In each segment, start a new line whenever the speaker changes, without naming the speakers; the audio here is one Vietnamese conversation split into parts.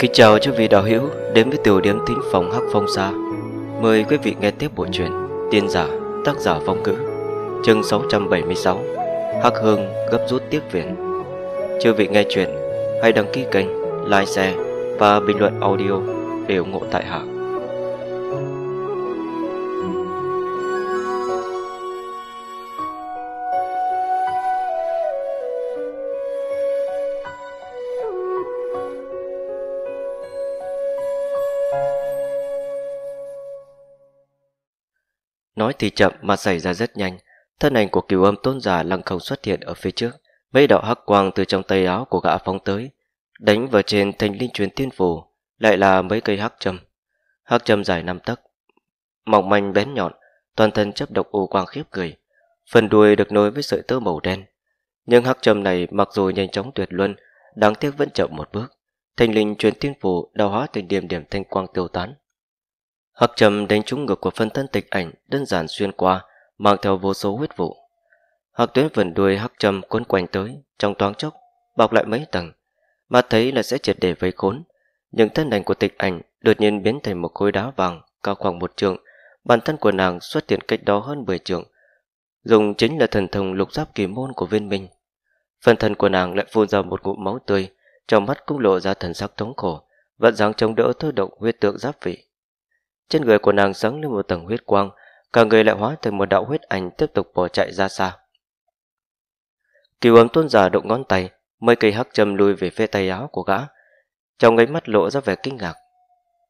Kính chào quý vị đạo hữu đến với tiểu điểm thính phòng Hắc Phong Sa Mời quý vị nghe tiếp bộ truyện Tiên giả tác giả phong Cử, Chương 676 Hắc Hương gấp rút tiếp viện Chưa vị nghe truyện, hãy đăng ký kênh, like, share và bình luận audio để ủng hộ tại hạ thì chậm mà xảy ra rất nhanh thân ảnh của cửu âm tôn giả lăng không xuất hiện ở phía trước mấy đạo hắc quang từ trong tay áo của gã phóng tới đánh vào trên thanh linh truyền tiên phủ lại là mấy cây hắc châm hắc châm dài năm tấc mỏng manh bén nhọn toàn thân chấp độc u quang khiếp cười phần đuôi được nối với sợi tơ màu đen nhưng hắc châm này mặc dù nhanh chóng tuyệt luân đáng tiếc vẫn chậm một bước thanh linh truyền tiên phủ đào hóa thành điểm điểm thanh quang tiêu tán hắc trầm đánh trúng ngực của phân thân tịch ảnh đơn giản xuyên qua, mang theo vô số huyết vụ. Hạc tuyến vần đuôi hắc trầm cuốn quanh tới, trong toáng chốc, bọc lại mấy tầng. Mà thấy là sẽ triệt để vây khốn. Những thân ảnh của tịch ảnh đột nhiên biến thành một khối đá vàng cao khoảng một trượng. Bản thân của nàng xuất hiện cách đó hơn 10 trượng. Dùng chính là thần thông lục giáp kỳ môn của viên minh. Phần thân của nàng lại phun ra một ngụm máu tươi, trong mắt cũng lộ ra thần sắc thống khổ, vẫn dáng chống đỡ thôi động huyết tượng giáp vị. Trên người của nàng sáng lên một tầng huyết quang, cả người lại hóa thành một đạo huyết ảnh tiếp tục bỏ chạy ra xa. Kiều ấm tôn giả động ngón tay, mấy cây hắc châm lùi về phía tay áo của gã. Trong ấy mắt lộ ra vẻ kinh ngạc.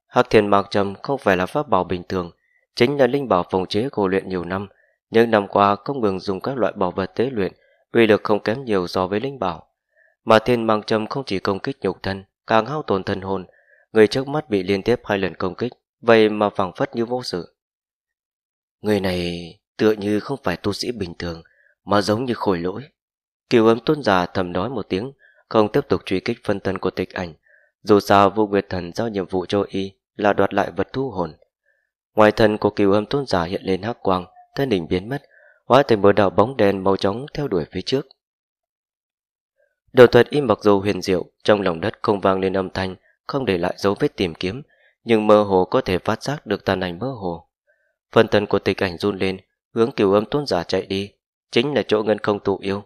Hắc thiền mạc trầm không phải là pháp bảo bình thường, chính là linh bảo phòng chế khổ luyện nhiều năm, nhưng năm qua không ngừng dùng các loại bảo vật tế luyện, uy lực không kém nhiều so với linh bảo. Mà thiên mang trầm không chỉ công kích nhục thân, càng hao tổn thần hồn, người trước mắt bị liên tiếp hai lần công kích, vậy mà phảng phất như vô sự. Người này tựa như không phải tu sĩ bình thường, mà giống như khổi lỗi. Kiều ấm tôn giả thầm nói một tiếng, không tiếp tục truy kích phân thân của tịch ảnh. Dù sao vô nguyệt thần giao nhiệm vụ cho y là đoạt lại vật thu hồn. Ngoài thân của kiều âm tôn giả hiện lên hắc quang, thân hình biến mất, hóa thành một đạo bóng đen màu trắng theo đuổi phía trước. Đầu thuật y mặc dù huyền diệu, trong lòng đất không vang lên âm thanh, không để lại dấu vết tìm kiếm, nhưng mơ hồ có thể phát giác được tàn ảnh mơ hồ. Phần thân của tịch ảnh run lên, hướng cửu âm tôn giả chạy đi, chính là chỗ ngân không tụ yêu.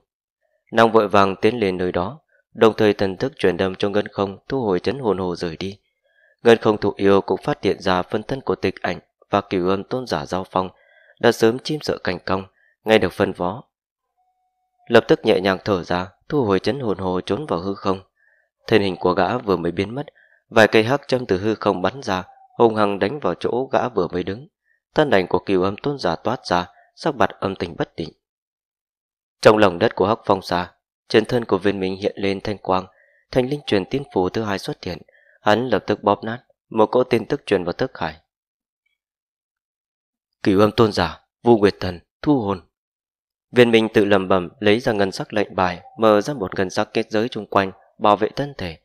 Nàng vội vàng tiến lên nơi đó, đồng thời thần thức chuyển đâm cho ngân không thu hồi chấn hồn hồ rời đi. Ngân không tụ yêu cũng phát hiện ra phân thân của tịch ảnh và cửu âm tôn giả giao phong đã sớm chim sợ cảnh công, ngay được phân vó. Lập tức nhẹ nhàng thở ra, thu hồi chấn hồn hồ trốn vào hư không. Thân hình của gã vừa mới biến mất, Vài cây hắc châm từ hư không bắn ra, hung hăng đánh vào chỗ gã vừa mới đứng. Thân đành của cửu âm tôn giả toát ra, sắc mặt âm tình bất định. Trong lòng đất của hắc phong xa, trên thân của viên minh hiện lên thanh quang, thanh linh truyền tiên phù thứ hai xuất hiện, hắn lập tức bóp nát, một cỗ tin tức truyền vào thức hải. Cửu âm tôn giả, vu nguyệt thần, thu hồn. Viên minh tự lầm bầm lấy ra ngân sắc lệnh bài, mở ra một ngân sắc kết giới chung quanh, bảo vệ thân thể.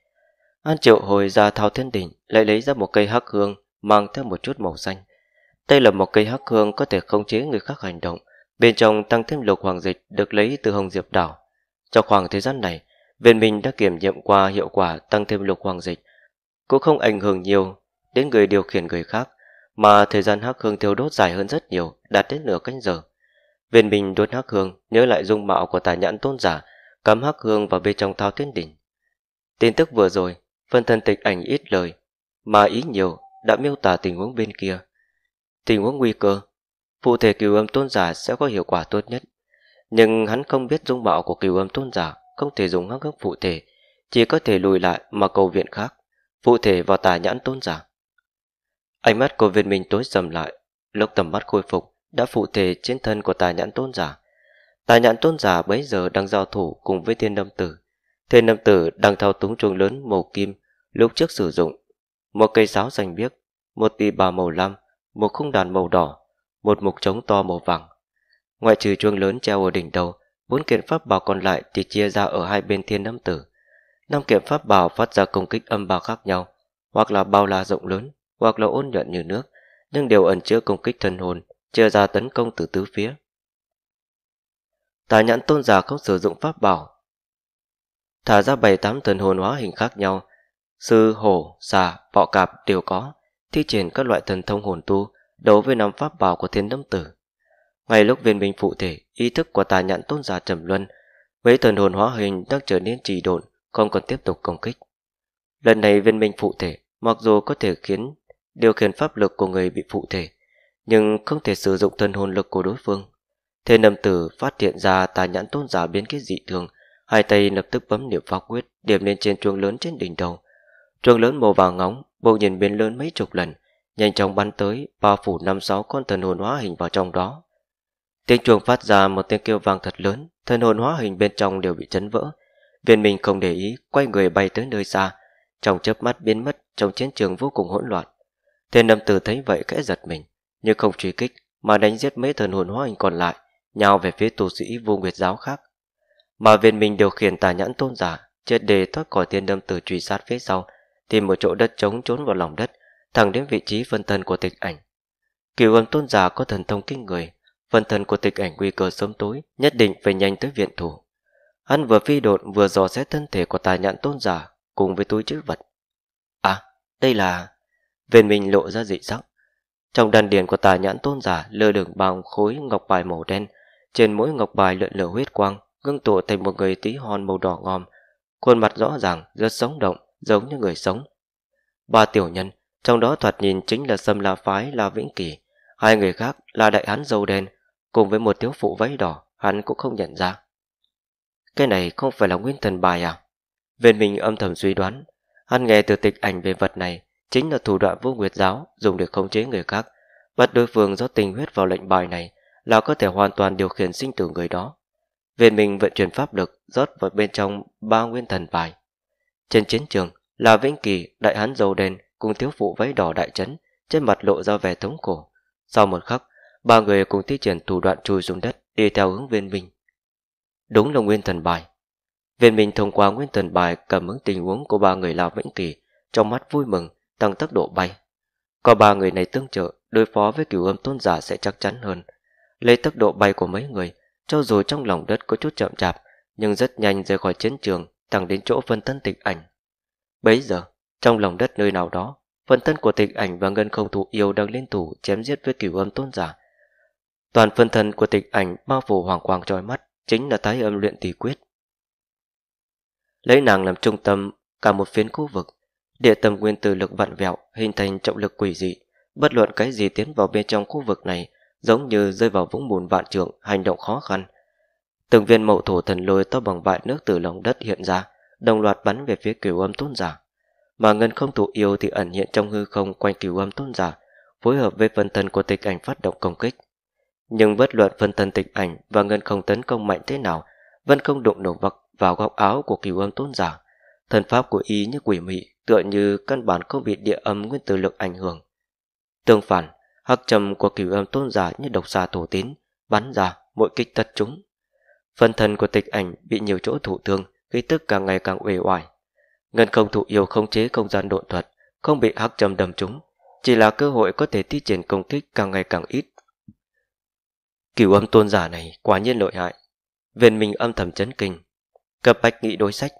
An triệu hồi ra thao thiên đỉnh Lại lấy ra một cây hắc hương Mang theo một chút màu xanh Đây là một cây hắc hương có thể khống chế người khác hành động Bên trong tăng thêm lục hoàng dịch Được lấy từ hồng diệp đảo Trong khoảng thời gian này Viện mình đã kiểm nghiệm qua hiệu quả tăng thêm lục hoàng dịch Cũng không ảnh hưởng nhiều Đến người điều khiển người khác Mà thời gian hắc hương thiêu đốt dài hơn rất nhiều Đạt đến nửa canh giờ Viên Minh đốt hắc hương, nhớ lại dung mạo của tà nhãn tôn giả, cắm hắc hương vào bên trong thao thiên đỉnh. Tin tức vừa rồi Phần thân tịch ảnh ít lời, mà ý nhiều đã miêu tả tình huống bên kia. Tình huống nguy cơ, phụ thể cửu âm tôn giả sẽ có hiệu quả tốt nhất. Nhưng hắn không biết dung mạo của cửu âm tôn giả, không thể dùng hắc hấp phụ thể, chỉ có thể lùi lại mà cầu viện khác, phụ thể vào tà nhãn tôn giả. Ánh mắt của viên minh tối sầm lại, lúc tầm mắt khôi phục đã phụ thể trên thân của tà nhãn tôn giả. Tà nhãn tôn giả bấy giờ đang giao thủ cùng với thiên đâm tử, thiên nam tử đang thao túng chuông lớn màu kim lúc trước sử dụng, một cây giáo xanh biếc, một tỳ bà màu lam, một khung đàn màu đỏ, một mục trống to màu vàng. Ngoại trừ chuông lớn treo ở đỉnh đầu, bốn kiện pháp bảo còn lại thì chia ra ở hai bên thiên nam tử. Năm kiện pháp bảo phát ra công kích âm bào khác nhau, hoặc là bao la rộng lớn, hoặc là ôn nhuận như nước, nhưng đều ẩn chứa công kích thần hồn, chia ra tấn công từ tứ phía. Tà nhãn tôn giả không sử dụng pháp bảo, thả ra bảy tám thần hồn hóa hình khác nhau. Sư, hổ, xà, bọ cạp đều có, thi triển các loại thần thông hồn tu, đấu với năm pháp bảo của thiên đâm tử. Ngay lúc viên minh phụ thể, ý thức của tà nhận tôn giả trầm luân, mấy thần hồn hóa hình đang trở nên trì độn, không còn tiếp tục công kích. Lần này viên minh phụ thể, mặc dù có thể khiến điều khiển pháp lực của người bị phụ thể, nhưng không thể sử dụng thần hồn lực của đối phương. Thiên đâm tử phát hiện ra tà nhãn tôn giả biến cái dị thường, Hai tay lập tức bấm niệm pháp quyết Điểm lên trên chuông lớn trên đỉnh đầu Chuông lớn màu vàng ngóng bộ nhìn biến lớn mấy chục lần Nhanh chóng bắn tới Bao phủ năm sáu con thần hồn hóa hình vào trong đó Tiếng chuông phát ra một tiếng kêu vang thật lớn Thần hồn hóa hình bên trong đều bị chấn vỡ Viên mình không để ý Quay người bay tới nơi xa Trong chớp mắt biến mất Trong chiến trường vô cùng hỗn loạn Thiên Lâm Tử thấy vậy khẽ giật mình Nhưng không truy kích Mà đánh giết mấy thần hồn hóa hình còn lại Nhào về phía tu sĩ vô nguyệt giáo khác mà viên mình điều khiển tà nhãn tôn giả Chết đề thoát khỏi tiên đâm tử truy sát phía sau Tìm một chỗ đất trống trốn vào lòng đất Thẳng đến vị trí phân thân của tịch ảnh Cửu âm tôn giả có thần thông kinh người Phân thân của tịch ảnh nguy cơ sớm tối Nhất định phải nhanh tới viện thủ Hắn vừa phi độn vừa dò xét thân thể của tà nhãn tôn giả Cùng với túi chữ vật À đây là Viên mình lộ ra dị sắc Trong đan điền của tà nhãn tôn giả lơ đường bao khối ngọc bài màu đen Trên mỗi ngọc bài lượn lờ huyết quang ngưng tụ thành một người tí hon màu đỏ ngòm, khuôn mặt rõ ràng, rất sống động, giống như người sống. Ba tiểu nhân, trong đó thoạt nhìn chính là Sâm La Phái La Vĩnh Kỳ, hai người khác là đại hán dâu đen, cùng với một thiếu phụ váy đỏ, hắn cũng không nhận ra. Cái này không phải là nguyên thần bài à? Viên mình âm thầm suy đoán, hắn nghe từ tịch ảnh về vật này chính là thủ đoạn vô nguyệt giáo dùng để khống chế người khác, bắt đối phương do tình huyết vào lệnh bài này là có thể hoàn toàn điều khiển sinh tử người đó. Viên mình vận chuyển pháp lực rót vào bên trong ba nguyên thần bài. Trên chiến trường là Vĩnh Kỳ, đại hán dầu đen cùng thiếu phụ váy đỏ đại trấn trên mặt lộ ra vẻ thống khổ. Sau một khắc, ba người cùng thi triển thủ đoạn chui xuống đất đi theo hướng viên minh. Đúng là nguyên thần bài. Viên minh thông qua nguyên thần bài cảm ứng tình huống của ba người là Vĩnh Kỳ, trong mắt vui mừng, tăng tốc độ bay. Có ba người này tương trợ, đối phó với cửu âm tôn giả sẽ chắc chắn hơn. Lấy tốc độ bay của mấy người, cho dù trong lòng đất có chút chậm chạp, nhưng rất nhanh rời khỏi chiến trường, thẳng đến chỗ phân thân tịch ảnh. Bấy giờ, trong lòng đất nơi nào đó, phân thân của tịch ảnh và ngân không thủ yêu đang liên thủ chém giết với cửu âm tôn giả. Toàn phân thân của tịch ảnh bao phủ hoàng quang trói mắt, chính là tái âm luyện tỷ quyết. Lấy nàng làm trung tâm cả một phiến khu vực, địa tâm nguyên từ lực vặn vẹo hình thành trọng lực quỷ dị, bất luận cái gì tiến vào bên trong khu vực này giống như rơi vào vũng bùn vạn trượng, hành động khó khăn. Từng viên mậu thổ thần lôi to bằng vại nước từ lòng đất hiện ra, đồng loạt bắn về phía cửu âm tôn giả. Mà ngân không thủ yêu thì ẩn hiện trong hư không quanh cửu âm tôn giả, phối hợp với phân thân của tịch ảnh phát động công kích. Nhưng bất luận phân thân tịch ảnh và ngân không tấn công mạnh thế nào, vẫn không đụng nổ vật vào góc áo của cửu âm tôn giả. Thần pháp của y như quỷ mị, tựa như căn bản không bị địa âm nguyên tử lực ảnh hưởng. Tương phản, hắc trầm của cửu âm tôn giả như độc xà tổ tín bắn ra mỗi kích tất chúng phần thân của tịch ảnh bị nhiều chỗ thụ thương khí tức càng ngày càng uể oải ngân không thụ yêu không chế không gian độn thuật không bị hắc trầm đầm trúng chỉ là cơ hội có thể thi triển công kích càng ngày càng ít cửu âm tôn giả này quá nhiên nội hại viên mình âm thầm chấn kinh cập bách nghị đối sách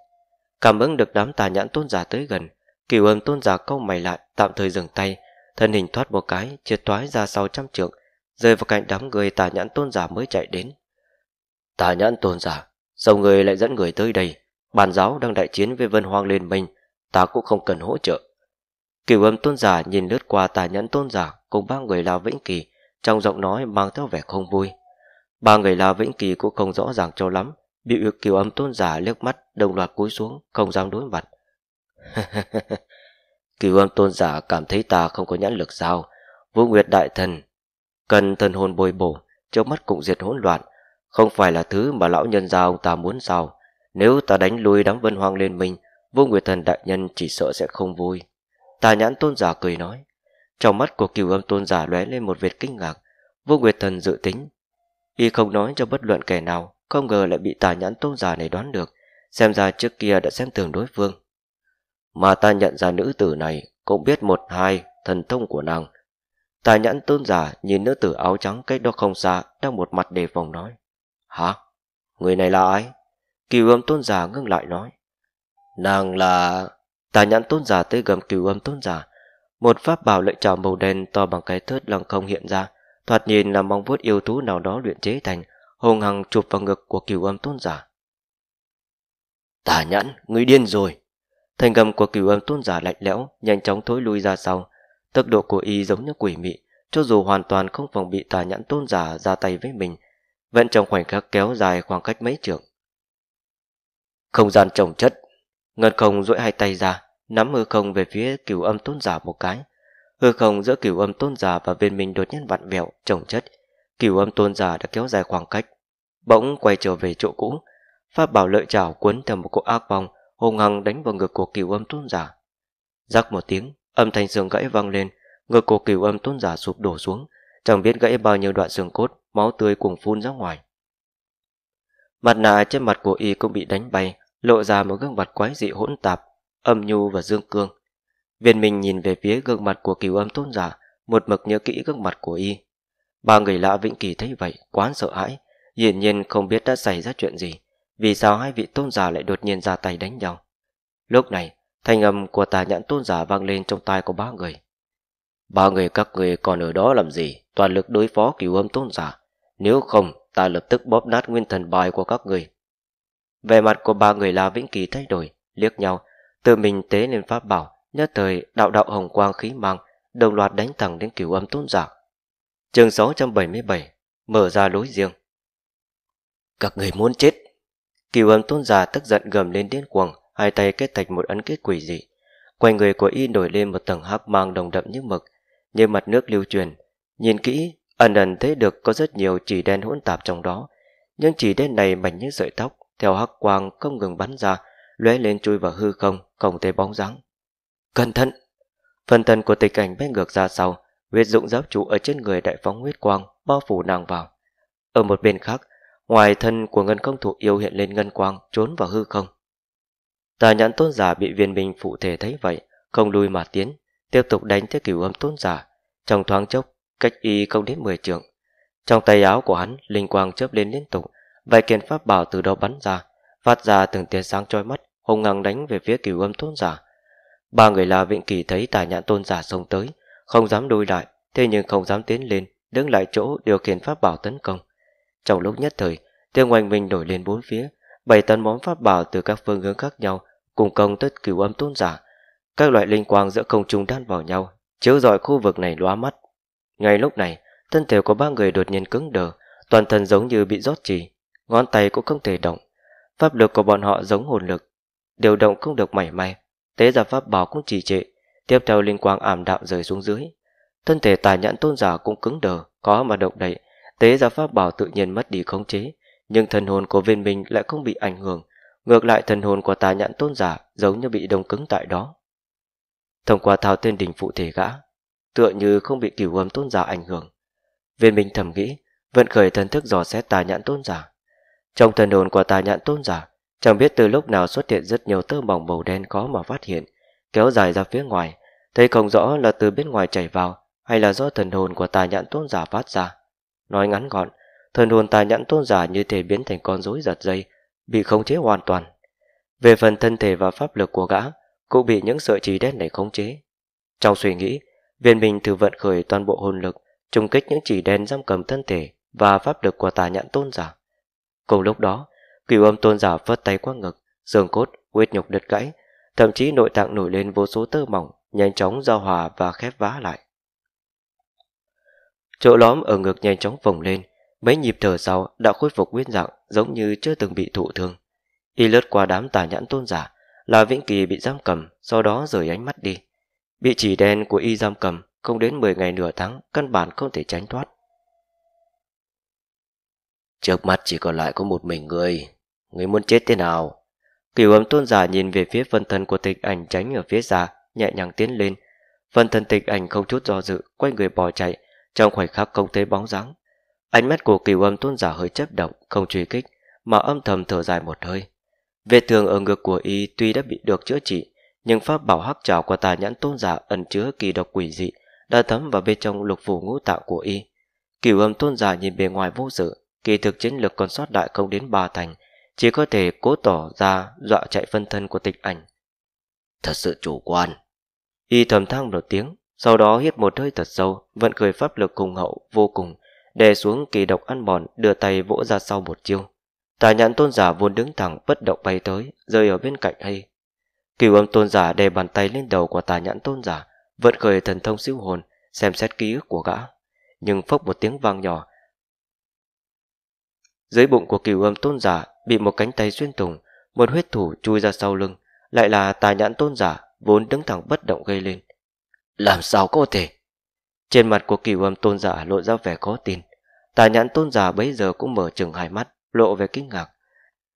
cảm ứng được đám tà nhãn tôn giả tới gần cửu âm tôn giả câu mày lại tạm thời dừng tay thân hình thoát một cái, triệt toái ra sau trăm trượng, rơi vào cạnh đám người tà nhãn tôn giả mới chạy đến. Tà nhãn tôn giả, sao người lại dẫn người tới đây? bàn giáo đang đại chiến với vân hoang liên minh, ta cũng không cần hỗ trợ. Cửu âm tôn giả nhìn lướt qua tà nhãn tôn giả cùng ba người La Vĩnh Kỳ, trong giọng nói mang theo vẻ không vui. Ba người La Vĩnh Kỳ cũng không rõ ràng cho lắm, bị cửu âm tôn giả liếc mắt đồng loạt cúi xuống, không dám đối mặt. Kỳ Vương tôn giả cảm thấy ta không có nhãn lực sao? Vũ Nguyệt đại thần cần thần hồn bồi bổ, trước mắt cũng diệt hỗn loạn, không phải là thứ mà lão nhân gia ông ta muốn sao? Nếu ta đánh lui đám vân hoang lên mình, Vô Nguyệt thần đại nhân chỉ sợ sẽ không vui. ta nhãn tôn giả cười nói, trong mắt của Cửu Âm tôn giả lóe lên một vệt kinh ngạc, Vô Nguyệt thần dự tính, y không nói cho bất luận kẻ nào, không ngờ lại bị tà nhãn tôn giả này đoán được, xem ra trước kia đã xem thường đối phương. Mà ta nhận ra nữ tử này Cũng biết một hai thần thông của nàng Tà nhãn tôn giả nhìn nữ tử áo trắng cách đó không xa Đang một mặt đề phòng nói Hả? Người này là ai? Cửu âm tôn giả ngưng lại nói Nàng là... Tà nhãn tôn giả tới gầm cửu âm tôn giả Một pháp bảo lợi trào màu đen to bằng cái thớt lăng không hiện ra Thoạt nhìn là mong vuốt yêu thú nào đó luyện chế thành Hùng hằng chụp vào ngực của cửu âm tôn giả Tà nhãn, người điên rồi Thành gầm của cửu âm tôn giả lạnh lẽo, nhanh chóng thối lui ra sau. Tốc độ của y giống như quỷ mị, cho dù hoàn toàn không phòng bị tà nhãn tôn giả ra tay với mình, vẫn trong khoảnh khắc kéo dài khoảng cách mấy trượng. Không gian trồng chất, ngân không duỗi hai tay ra, nắm hư không về phía cửu âm tôn giả một cái. Hư không giữa cửu âm tôn giả và viên mình đột nhiên vặn vẹo, trồng chất. Cửu âm tôn giả đã kéo dài khoảng cách, bỗng quay trở về chỗ cũ, pháp bảo lợi chảo cuốn theo một cỗ ác vong hùng hằng đánh vào ngực của cửu âm tôn giả rắc một tiếng âm thanh xương gãy vang lên ngực của cửu âm tôn giả sụp đổ xuống chẳng biết gãy bao nhiêu đoạn xương cốt máu tươi cuồng phun ra ngoài mặt nạ trên mặt của y cũng bị đánh bay lộ ra một gương mặt quái dị hỗn tạp âm nhu và dương cương viên minh nhìn về phía gương mặt của cửu âm tôn giả một mực nhớ kỹ gương mặt của y ba người lạ vĩnh kỳ thấy vậy quá sợ hãi hiển nhiên không biết đã xảy ra chuyện gì vì sao hai vị tôn giả lại đột nhiên ra tay đánh nhau. Lúc này, thanh âm của tà nhãn tôn giả vang lên trong tai của ba người. Ba người các người còn ở đó làm gì, toàn lực đối phó cửu âm tôn giả. Nếu không, ta lập tức bóp nát nguyên thần bài của các người. Về mặt của ba người La Vĩnh Kỳ thay đổi, liếc nhau, tự mình tế lên pháp bảo, nhất thời đạo đạo hồng quang khí mang, đồng loạt đánh thẳng đến cửu âm tôn giả. Chương 677, mở ra lối riêng. Các người muốn chết, Cửu âm tôn giả tức giận gầm lên điên cuồng, hai tay kết tạch một ấn kết quỷ dị. Quanh người của y nổi lên một tầng hắc mang đồng đậm như mực, như mặt nước lưu truyền. Nhìn kỹ, ẩn ẩn thấy được có rất nhiều chỉ đen hỗn tạp trong đó. nhưng chỉ đen này mảnh như sợi tóc, theo hắc quang không ngừng bắn ra, lóe lên chui vào hư không, không thấy bóng dáng. Cẩn thận! Phần thân của tịch cảnh bay ngược ra sau, huyết dụng giáp trụ ở trên người đại phóng huyết quang, bao phủ nàng vào. Ở một bên khác, Ngoài thân của ngân công thủ yêu hiện lên ngân quang trốn vào hư không. Tà nhãn tôn giả bị viên minh phụ thể thấy vậy, không lùi mà tiến, tiếp tục đánh tới cửu âm tôn giả. Trong thoáng chốc, cách y không đến 10 trượng. Trong tay áo của hắn, linh quang chớp lên liên tục, vài kiện pháp bảo từ đâu bắn ra, phát ra từng tia sáng chói mắt, hùng ngang đánh về phía cửu âm tôn giả. Ba người La Vịnh Kỳ thấy tà nhãn tôn giả xông tới, không dám đuôi lại, thế nhưng không dám tiến lên, đứng lại chỗ điều khiển pháp bảo tấn công. Trong lúc nhất thời, tiếng oanh minh nổi lên bốn phía, bảy tấn món pháp bảo từ các phương hướng khác nhau, cùng công tất cửu âm tôn giả. Các loại linh quang giữa không trung đan vào nhau, chiếu rọi khu vực này lóa mắt. Ngay lúc này, thân thể của ba người đột nhiên cứng đờ, toàn thân giống như bị rót trì, ngón tay cũng không thể động. Pháp lực của bọn họ giống hồn lực, điều động không được mảy may, tế ra pháp bảo cũng trì trệ, tiếp theo linh quang ảm đạm rời xuống dưới. Thân thể tài nhãn tôn giả cũng cứng đờ, có mà động đậy, Tế ra pháp bảo tự nhiên mất đi khống chế, nhưng thần hồn của viên minh lại không bị ảnh hưởng, ngược lại thần hồn của tà nhãn tôn giả giống như bị đông cứng tại đó. Thông qua thao tên đỉnh phụ thể gã, tựa như không bị kiểu âm tôn giả ảnh hưởng. Viên minh thầm nghĩ, vận khởi thần thức dò xét tà nhãn tôn giả. Trong thần hồn của tà nhãn tôn giả, chẳng biết từ lúc nào xuất hiện rất nhiều tơ mỏng màu đen khó mà phát hiện, kéo dài ra phía ngoài, thấy không rõ là từ bên ngoài chảy vào hay là do thần hồn của tà nhãn tôn giả phát ra. Nói ngắn gọn, thần hồn tà nhãn tôn giả như thể biến thành con rối giật dây, bị khống chế hoàn toàn. Về phần thân thể và pháp lực của gã, cũng bị những sợi chỉ đen này khống chế. Trong suy nghĩ, viên minh thử vận khởi toàn bộ hồn lực, trùng kích những chỉ đen giam cầm thân thể và pháp lực của tà nhãn tôn giả. Cùng lúc đó, cửu âm tôn giả phất tay qua ngực, xương cốt, huyết nhục đứt gãy, thậm chí nội tạng nổi lên vô số tơ mỏng, nhanh chóng giao hòa và khép vá lại. Chỗ lõm ở ngực nhanh chóng phồng lên, mấy nhịp thở sau đã khôi phục nguyên dạng giống như chưa từng bị thụ thương. Y lướt qua đám tà nhãn tôn giả là Vĩnh Kỳ bị giam cầm, sau đó rời ánh mắt đi. Bị chỉ đen của Y giam cầm không đến 10 ngày nửa tháng, căn bản không thể tránh thoát. Trước mắt chỉ còn lại có một mình người, người muốn chết thế nào? Cửu ấm tôn giả nhìn về phía phân thân của tịch ảnh tránh ở phía xa, nhẹ nhàng tiến lên. Phân thân tịch ảnh không chút do dự, quay người bỏ chạy, trong khoảnh khắc không thấy bóng dáng, ánh mắt của cửu âm tôn giả hơi chấp động, không truy kích, mà âm thầm thở dài một hơi. Vết thương ở ngực của y tuy đã bị được chữa trị, nhưng pháp bảo hắc trào của tà nhãn tôn giả ẩn chứa kỳ độc quỷ dị đã thấm vào bên trong lục phủ ngũ tạng của y. Cửu âm tôn giả nhìn bề ngoài vô sự, kỳ thực chiến lực còn sót đại không đến ba thành, chỉ có thể cố tỏ ra dọa chạy phân thân của tịch ảnh. Thật sự chủ quan. Y thầm thang một tiếng, sau đó hít một hơi thật sâu, vận khởi pháp lực cùng hậu vô cùng, đè xuống kỳ độc ăn mòn, đưa tay vỗ ra sau một chiêu. Tà nhãn tôn giả vốn đứng thẳng bất động bay tới, rơi ở bên cạnh hay. Cửu âm tôn giả đè bàn tay lên đầu của tà nhãn tôn giả, vận khởi thần thông siêu hồn, xem xét ký ức của gã. Nhưng phốc một tiếng vang nhỏ. Dưới bụng của cửu âm tôn giả bị một cánh tay xuyên tùng, một huyết thủ chui ra sau lưng, lại là tà nhãn tôn giả vốn đứng thẳng bất động gây lên làm sao có thể Trên mặt của cửu âm tôn giả lộ ra vẻ khó tin Tà nhãn tôn giả bấy giờ cũng mở chừng hai mắt Lộ về kinh ngạc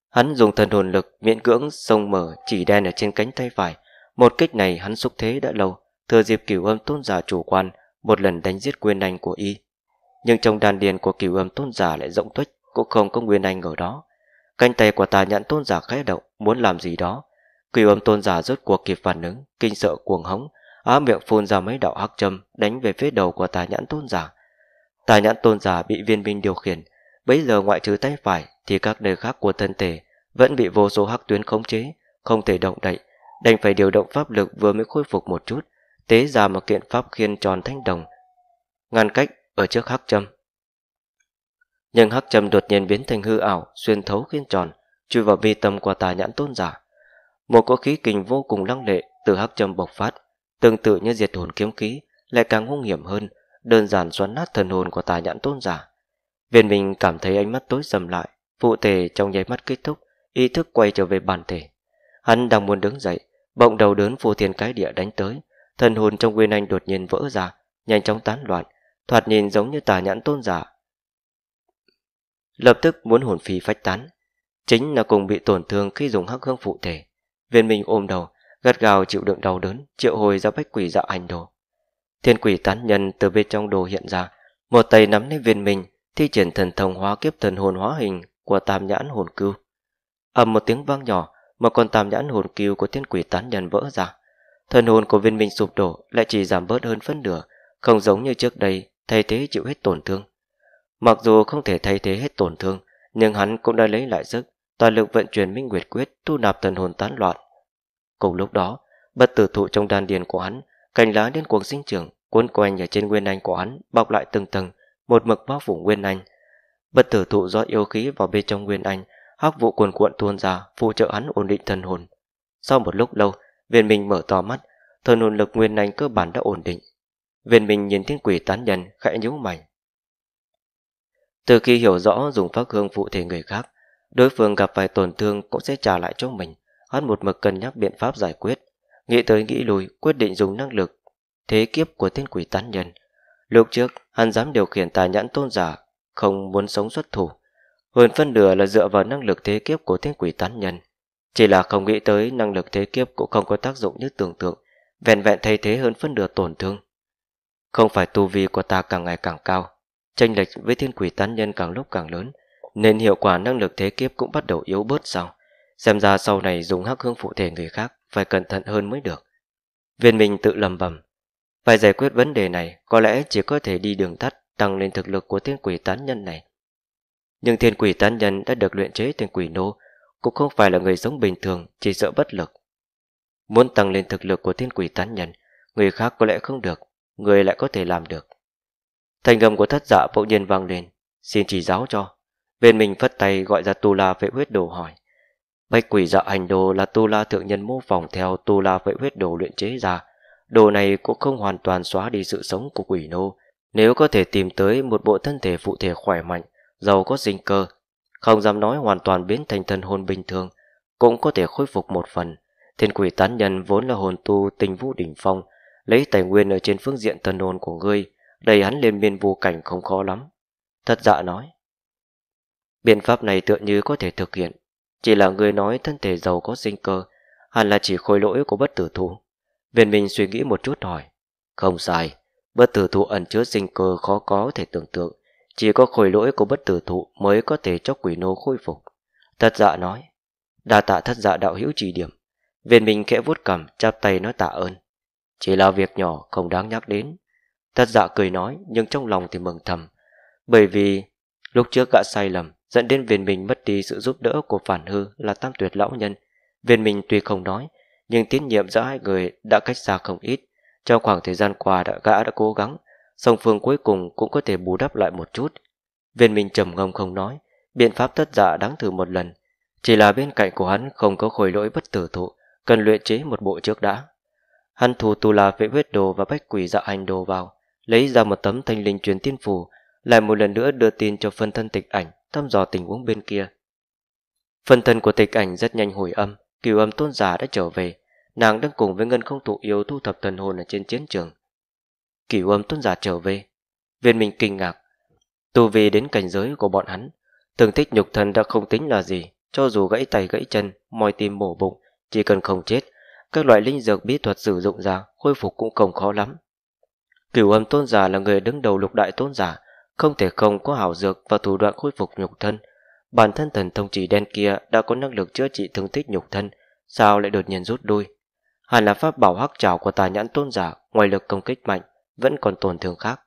Hắn dùng thần hồn lực miễn cưỡng sông mở chỉ đen ở trên cánh tay phải Một kích này hắn xúc thế đã lâu Thừa dịp cửu âm tôn giả chủ quan Một lần đánh giết nguyên anh của y Nhưng trong đàn điền của cửu âm tôn giả lại rộng tuếch Cũng không có nguyên anh ở đó Cánh tay của tà nhãn tôn giả khẽ động Muốn làm gì đó Cửu âm tôn giả rốt cuộc kịp phản ứng Kinh sợ cuồng hống á miệng phun ra mấy đạo hắc châm đánh về phía đầu của tà nhãn tôn giả. Tà nhãn tôn giả bị viên minh điều khiển, bấy giờ ngoại trừ tay phải thì các nơi khác của thân thể vẫn bị vô số hắc tuyến khống chế, không thể động đậy, đành phải điều động pháp lực vừa mới khôi phục một chút, tế ra một kiện pháp khiên tròn thanh đồng, ngăn cách ở trước hắc châm. Nhưng hắc châm đột nhiên biến thành hư ảo, xuyên thấu khiên tròn, chui vào vi tâm của tà nhãn tôn giả. Một cỗ khí kình vô cùng lăng lệ từ hắc châm bộc phát, Tương tự như diệt hồn kiếm khí, lại càng hung hiểm hơn, đơn giản xoắn nát thần hồn của tà nhãn tôn giả. Viên mình cảm thấy ánh mắt tối sầm lại, phụ tề trong nháy mắt kết thúc, ý thức quay trở về bản thể. Hắn đang muốn đứng dậy, bỗng đầu đớn phù thiên cái địa đánh tới, thần hồn trong nguyên anh đột nhiên vỡ ra, nhanh chóng tán loạn, thoạt nhìn giống như tà nhãn tôn giả. Lập tức muốn hồn phi phách tán, chính là cùng bị tổn thương khi dùng hắc hương phụ thể. Viên mình ôm đầu, gắt gào chịu đựng đau đớn triệu hồi ra bách quỷ dạo hành đồ thiên quỷ tán nhân từ bên trong đồ hiện ra một tay nắm lấy viên mình thi triển thần thông hóa kiếp thần hồn hóa hình của tam nhãn hồn cưu ầm một tiếng vang nhỏ mà còn tam nhãn hồn cưu của thiên quỷ tán nhân vỡ ra thần hồn của viên minh sụp đổ lại chỉ giảm bớt hơn phân nửa không giống như trước đây thay thế chịu hết tổn thương mặc dù không thể thay thế hết tổn thương nhưng hắn cũng đã lấy lại sức toàn lực vận chuyển minh nguyệt quyết thu nạp thần hồn tán loạn Cùng lúc đó, bất tử thụ trong đan điền của hắn, cành lá liên cuồng sinh trưởng, cuốn quanh ở trên nguyên anh của hắn, bọc lại từng tầng, một mực bao phủ nguyên anh. Bất tử thụ do yêu khí vào bên trong nguyên anh, hắc vụ cuồn cuộn tuôn ra, phụ trợ hắn ổn định thần hồn. Sau một lúc lâu, viên mình mở to mắt, thần hồn lực nguyên anh cơ bản đã ổn định. Viên mình nhìn thiên quỷ tán nhân, khẽ nhíu mày. Từ khi hiểu rõ dùng pháp hương phụ thể người khác, đối phương gặp phải tổn thương cũng sẽ trả lại cho mình hắn một mực cân nhắc biện pháp giải quyết nghĩ tới nghĩ lùi quyết định dùng năng lực thế kiếp của tên quỷ tán nhân lúc trước hắn dám điều khiển tài nhãn tôn giả không muốn sống xuất thủ hơn phân nửa là dựa vào năng lực thế kiếp của tên quỷ tán nhân chỉ là không nghĩ tới năng lực thế kiếp cũng không có tác dụng như tưởng tượng vẹn vẹn thay thế hơn phân nửa tổn thương không phải tu vi của ta càng ngày càng cao chênh lệch với thiên quỷ tán nhân càng lúc càng lớn nên hiệu quả năng lực thế kiếp cũng bắt đầu yếu bớt sau Xem ra sau này dùng hắc hương phụ thể người khác Phải cẩn thận hơn mới được Viên mình tự lầm bầm Phải giải quyết vấn đề này Có lẽ chỉ có thể đi đường tắt Tăng lên thực lực của thiên quỷ tán nhân này Nhưng thiên quỷ tán nhân đã được luyện chế thiên quỷ nô Cũng không phải là người sống bình thường Chỉ sợ bất lực Muốn tăng lên thực lực của thiên quỷ tán nhân Người khác có lẽ không được Người lại có thể làm được Thành gầm của thất dạ bỗng nhiên vang lên Xin chỉ giáo cho Viên mình phất tay gọi ra tu la vệ huyết đồ hỏi Bách quỷ dạ hành đồ là tu la thượng nhân mô phỏng theo tu la vệ huyết đồ luyện chế ra. Đồ này cũng không hoàn toàn xóa đi sự sống của quỷ nô. Nếu có thể tìm tới một bộ thân thể phụ thể khỏe mạnh, giàu có sinh cơ, không dám nói hoàn toàn biến thành thân hồn bình thường, cũng có thể khôi phục một phần. Thiên quỷ tán nhân vốn là hồn tu tình vũ đỉnh phong, lấy tài nguyên ở trên phương diện thân hồn của ngươi, đẩy hắn lên biên vô cảnh không khó lắm. Thật dạ nói. Biện pháp này tựa như có thể thực hiện, chỉ là người nói thân thể giàu có sinh cơ Hẳn là chỉ khôi lỗi của bất tử thú Viên Minh suy nghĩ một chút hỏi Không sai Bất tử thụ ẩn chứa sinh cơ khó có thể tưởng tượng Chỉ có khôi lỗi của bất tử thụ Mới có thể cho quỷ nô khôi phục Thật dạ nói Đa tạ thất dạ đạo hữu chỉ điểm Viên Minh khẽ vuốt cầm chắp tay nói tạ ơn Chỉ là việc nhỏ không đáng nhắc đến Thất dạ cười nói Nhưng trong lòng thì mừng thầm Bởi vì lúc trước gã sai lầm dẫn đến viên mình mất đi sự giúp đỡ của phản hư là tam tuyệt lão nhân. Viên mình tuy không nói, nhưng tín nhiệm giữa hai người đã cách xa không ít. Trong khoảng thời gian qua đã gã đã cố gắng, song phương cuối cùng cũng có thể bù đắp lại một chút. Viên mình trầm ngâm không nói, biện pháp tất dạ đáng thử một lần. Chỉ là bên cạnh của hắn không có khôi lỗi bất tử thụ, cần luyện chế một bộ trước đã. Hắn thù tu là vệ huyết đồ và bách quỷ dạ hành đồ vào, lấy ra một tấm thanh linh truyền tiên phù, lại một lần nữa đưa tin cho phân thân tịch ảnh thăm dò tình huống bên kia. Phân thân của tịch ảnh rất nhanh hồi âm, cửu âm tôn giả đã trở về, nàng đang cùng với ngân không tụ yếu thu thập thần hồn ở trên chiến trường. Cửu âm tôn giả trở về, viên mình kinh ngạc, tu vi đến cảnh giới của bọn hắn, thường tích nhục thân đã không tính là gì, cho dù gãy tay gãy chân, moi tim mổ bụng, chỉ cần không chết, các loại linh dược bí thuật sử dụng ra khôi phục cũng không khó lắm. Cửu âm tôn giả là người đứng đầu lục đại tôn giả, không thể không có hảo dược và thủ đoạn khôi phục nhục thân Bản thân thần thông chỉ đen kia đã có năng lực chữa trị thương tích nhục thân Sao lại đột nhiên rút đuôi Hẳn là pháp bảo hắc trảo của tà nhãn tôn giả Ngoài lực công kích mạnh Vẫn còn tổn thương khác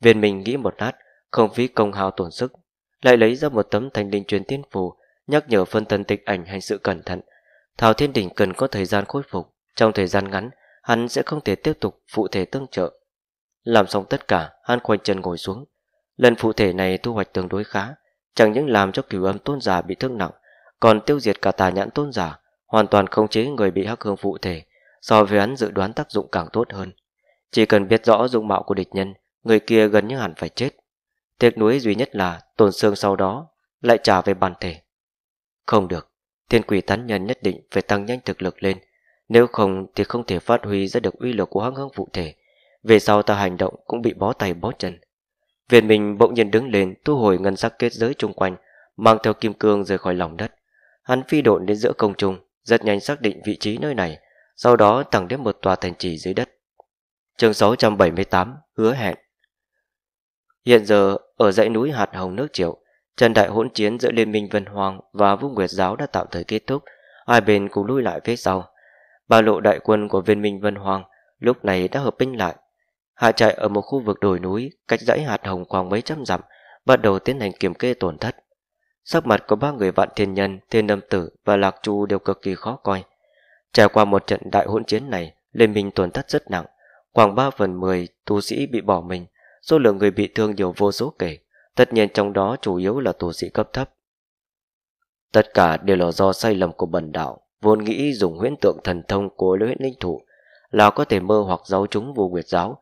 Viên mình nghĩ một lát Không phí công hao tổn sức Lại lấy ra một tấm thanh linh truyền tiên phù Nhắc nhở phân thân tịch ảnh hành sự cẩn thận Thảo Thiên Đỉnh cần có thời gian khôi phục Trong thời gian ngắn Hắn sẽ không thể tiếp tục phụ thể tương trợ Làm xong tất cả Hắn khoanh chân ngồi xuống Lần phụ thể này thu hoạch tương đối khá, chẳng những làm cho cửu âm tôn giả bị thương nặng, còn tiêu diệt cả tà nhãn tôn giả, hoàn toàn khống chế người bị hắc hương phụ thể, so với hắn dự đoán tác dụng càng tốt hơn. Chỉ cần biết rõ dung mạo của địch nhân, người kia gần như hẳn phải chết. Tiếc nuối duy nhất là tổn xương sau đó lại trả về bản thể. Không được, thiên quỷ thánh nhân nhất định phải tăng nhanh thực lực lên, nếu không thì không thể phát huy ra được uy lực của hắc hương phụ thể. Về sau ta hành động cũng bị bó tay bó chân. Viên mình bỗng nhiên đứng lên thu hồi ngân sắc kết giới chung quanh, mang theo kim cương rời khỏi lòng đất. Hắn phi độn đến giữa công trung, rất nhanh xác định vị trí nơi này, sau đó thẳng đến một tòa thành trì dưới đất. Chương 678 Hứa hẹn Hiện giờ, ở dãy núi hạt hồng nước triệu, trận đại hỗn chiến giữa Liên minh Vân Hoàng và Vũ Nguyệt Giáo đã tạm thời kết thúc, hai bên cùng lui lại phía sau. Ba lộ đại quân của viên minh Vân Hoàng lúc này đã hợp binh lại, Hạ trại ở một khu vực đồi núi, cách dãy hạt hồng khoảng mấy trăm dặm, bắt đầu tiến hành kiểm kê tổn thất. Sắc mặt của ba người vạn thiên nhân, thiên âm tử và lạc chu đều cực kỳ khó coi. Trải qua một trận đại hỗn chiến này, liên minh tổn thất rất nặng. Khoảng 3 phần 10 tu sĩ bị bỏ mình, số lượng người bị thương nhiều vô số kể. Tất nhiên trong đó chủ yếu là tu sĩ cấp thấp. Tất cả đều là do sai lầm của bần đạo, vốn nghĩ dùng huyễn tượng thần thông của lưỡi linh thủ là có thể mơ hoặc giáo chúng vô nguyệt giáo,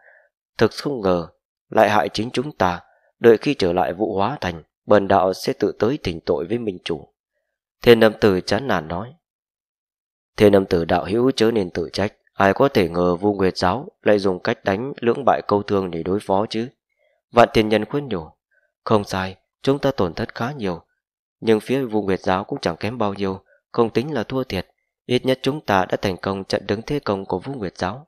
Thực không ngờ, lại hại chính chúng ta, đợi khi trở lại vụ hóa thành, bần đạo sẽ tự tới thỉnh tội với minh chủ. Thiên âm tử chán nản nói. Thiên âm tử đạo hữu chớ nên tự trách, ai có thể ngờ vu nguyệt giáo lại dùng cách đánh lưỡng bại câu thương để đối phó chứ. Vạn Thiên nhân khuyên nhủ. Không sai, chúng ta tổn thất khá nhiều, nhưng phía vu nguyệt giáo cũng chẳng kém bao nhiêu, không tính là thua thiệt. Ít nhất chúng ta đã thành công trận đứng thế công của Vũ Nguyệt Giáo.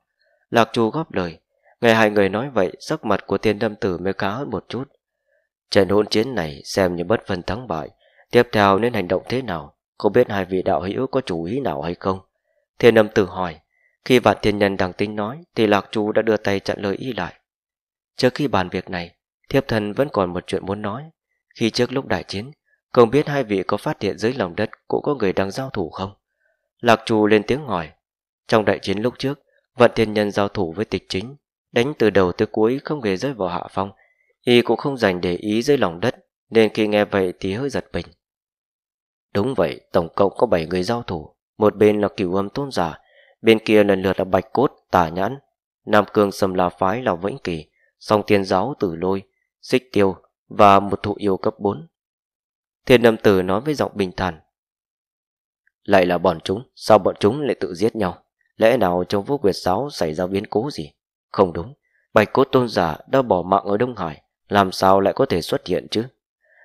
Lạc Chu góp lời, Nghe hai người nói vậy, sắc mặt của tiên đâm tử mới khá hơn một chút. Trận hỗn chiến này xem như bất phân thắng bại. Tiếp theo nên hành động thế nào? Không biết hai vị đạo hữu có chủ ý nào hay không? Thiên âm tử hỏi. Khi vạn thiên nhân đang tính nói, thì lạc chú đã đưa tay chặn lời y lại. Trước khi bàn việc này, thiếp thần vẫn còn một chuyện muốn nói. Khi trước lúc đại chiến, không biết hai vị có phát hiện dưới lòng đất cũng có người đang giao thủ không? Lạc Trù lên tiếng hỏi. Trong đại chiến lúc trước, vạn Thiên Nhân giao thủ với tịch chính, đánh từ đầu tới cuối không hề rơi vào hạ phong y cũng không dành để ý dưới lòng đất nên khi nghe vậy thì hơi giật mình đúng vậy tổng cộng có 7 người giao thủ một bên là cửu âm tôn giả bên kia lần lượt là bạch cốt tả nhãn nam cương sầm la phái là vĩnh kỳ song tiên giáo tử lôi xích tiêu và một thụ yêu cấp 4 thiên âm tử nói với giọng bình thản lại là bọn chúng sao bọn chúng lại tự giết nhau lẽ nào trong vũ quyệt giáo xảy ra biến cố gì không đúng, bạch cốt tôn giả đã bỏ mạng ở Đông Hải, làm sao lại có thể xuất hiện chứ?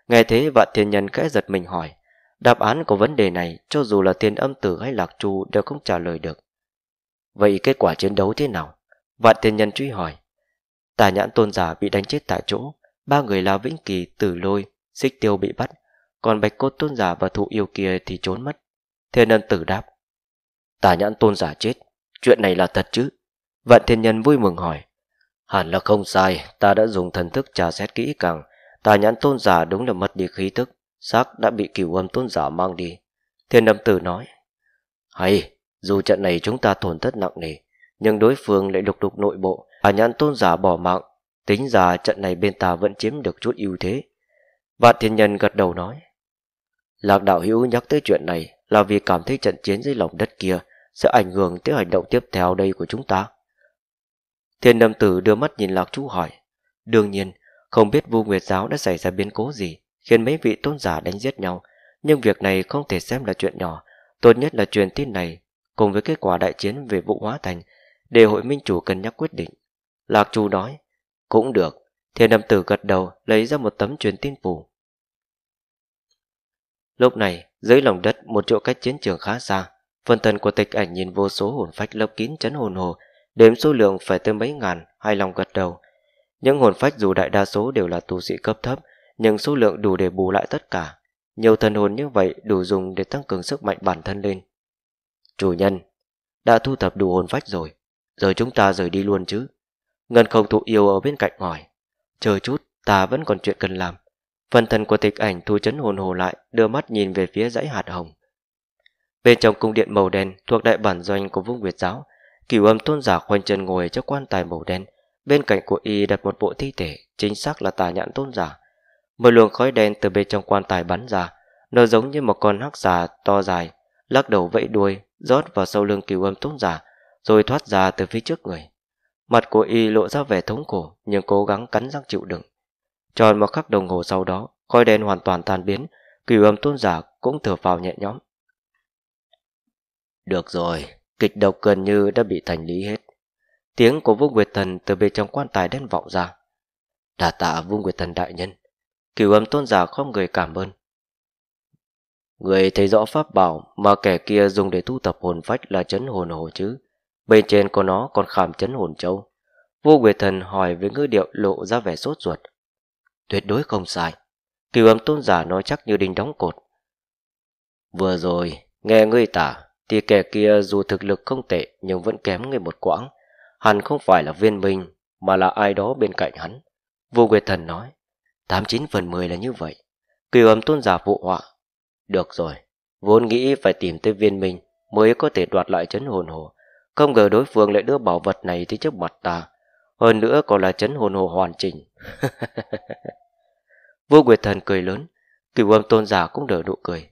Nghe thế vạn thiên nhân khẽ giật mình hỏi, đáp án của vấn đề này cho dù là thiên âm tử hay lạc trù đều không trả lời được. Vậy kết quả chiến đấu thế nào? Vạn thiên nhân truy hỏi. Tà nhãn tôn giả bị đánh chết tại chỗ, ba người là Vĩnh Kỳ, Tử Lôi, Xích Tiêu bị bắt, còn bạch cốt tôn giả và thụ yêu kia thì trốn mất. Thiên âm tử đáp. Tà nhãn tôn giả chết, chuyện này là thật chứ? Vạn thiên nhân vui mừng hỏi Hẳn là không sai Ta đã dùng thần thức trà xét kỹ càng Tà nhãn tôn giả đúng là mất đi khí tức Xác đã bị cửu âm tôn giả mang đi Thiên âm tử nói Hay dù trận này chúng ta tổn thất nặng nề Nhưng đối phương lại đục đục nội bộ Tà nhãn tôn giả bỏ mạng Tính ra trận này bên ta vẫn chiếm được chút ưu thế Vạn thiên nhân gật đầu nói Lạc đạo hữu nhắc tới chuyện này Là vì cảm thấy trận chiến dưới lòng đất kia Sẽ ảnh hưởng tới hành động tiếp theo đây của chúng ta Thiên Lâm Tử đưa mắt nhìn Lạc Chu hỏi. Đương nhiên, không biết Vu Nguyệt Giáo đã xảy ra biến cố gì, khiến mấy vị tôn giả đánh giết nhau, nhưng việc này không thể xem là chuyện nhỏ, tốt nhất là truyền tin này, cùng với kết quả đại chiến về vụ hóa thành, để hội minh chủ cân nhắc quyết định. Lạc Chu nói, cũng được, Thiên Lâm Tử gật đầu lấy ra một tấm truyền tin phủ. Lúc này, dưới lòng đất một chỗ cách chiến trường khá xa, phần thân của tịch ảnh nhìn vô số hồn phách lấp kín chấn hồn hồ Đếm số lượng phải tới mấy ngàn Hai lòng gật đầu Những hồn phách dù đại đa số đều là tu sĩ cấp thấp Nhưng số lượng đủ để bù lại tất cả Nhiều thần hồn như vậy đủ dùng để tăng cường sức mạnh bản thân lên Chủ nhân Đã thu thập đủ hồn phách rồi Giờ chúng ta rời đi luôn chứ Ngân không thụ yêu ở bên cạnh hỏi Chờ chút ta vẫn còn chuyện cần làm Phần thần của tịch ảnh thu chấn hồn hồ lại Đưa mắt nhìn về phía dãy hạt hồng Bên trong cung điện màu đen thuộc đại bản doanh của Vương Nguyệt Giáo Cửu âm tôn giả khoanh chân ngồi trước quan tài màu đen, bên cạnh của y đặt một bộ thi thể, chính xác là tà nhãn tôn giả. Một luồng khói đen từ bên trong quan tài bắn ra, nó giống như một con hắc giả to dài, lắc đầu vẫy đuôi, rót vào sau lưng cửu âm tôn giả, rồi thoát ra từ phía trước người. Mặt của y lộ ra vẻ thống khổ, nhưng cố gắng cắn răng chịu đựng. Tròn một khắc đồng hồ sau đó, khói đen hoàn toàn tan biến, cửu âm tôn giả cũng thở vào nhẹ nhõm. Được rồi, kịch độc gần như đã bị thành lý hết. Tiếng của Vương Nguyệt Thần từ bên trong quan tài đen vọng ra. Đà tạ Vương Nguyệt Thần đại nhân. Cửu âm tôn giả không người cảm ơn. Người thấy rõ pháp bảo mà kẻ kia dùng để thu tập hồn vách là chấn hồn hồ chứ. Bên trên của nó còn khảm chấn hồn châu. Vô Nguyệt Thần hỏi với ngữ điệu lộ ra vẻ sốt ruột. Tuyệt đối không sai. Cửu âm tôn giả nói chắc như đinh đóng cột. Vừa rồi, nghe ngươi tả, thì kẻ kia dù thực lực không tệ nhưng vẫn kém người một quãng. Hẳn không phải là viên minh mà là ai đó bên cạnh hắn. Vô Nguyệt Thần nói, 89 phần 10 là như vậy. Kiều ấm tôn giả vụ họa. Được rồi, vốn nghĩ phải tìm tới viên minh mới có thể đoạt lại chấn hồn hồ. Không ngờ đối phương lại đưa bảo vật này tới trước mặt ta. Hơn nữa còn là chấn hồn hồ hoàn chỉnh. Vô Nguyệt Thần cười lớn, Cửu âm tôn giả cũng đỡ nụ cười.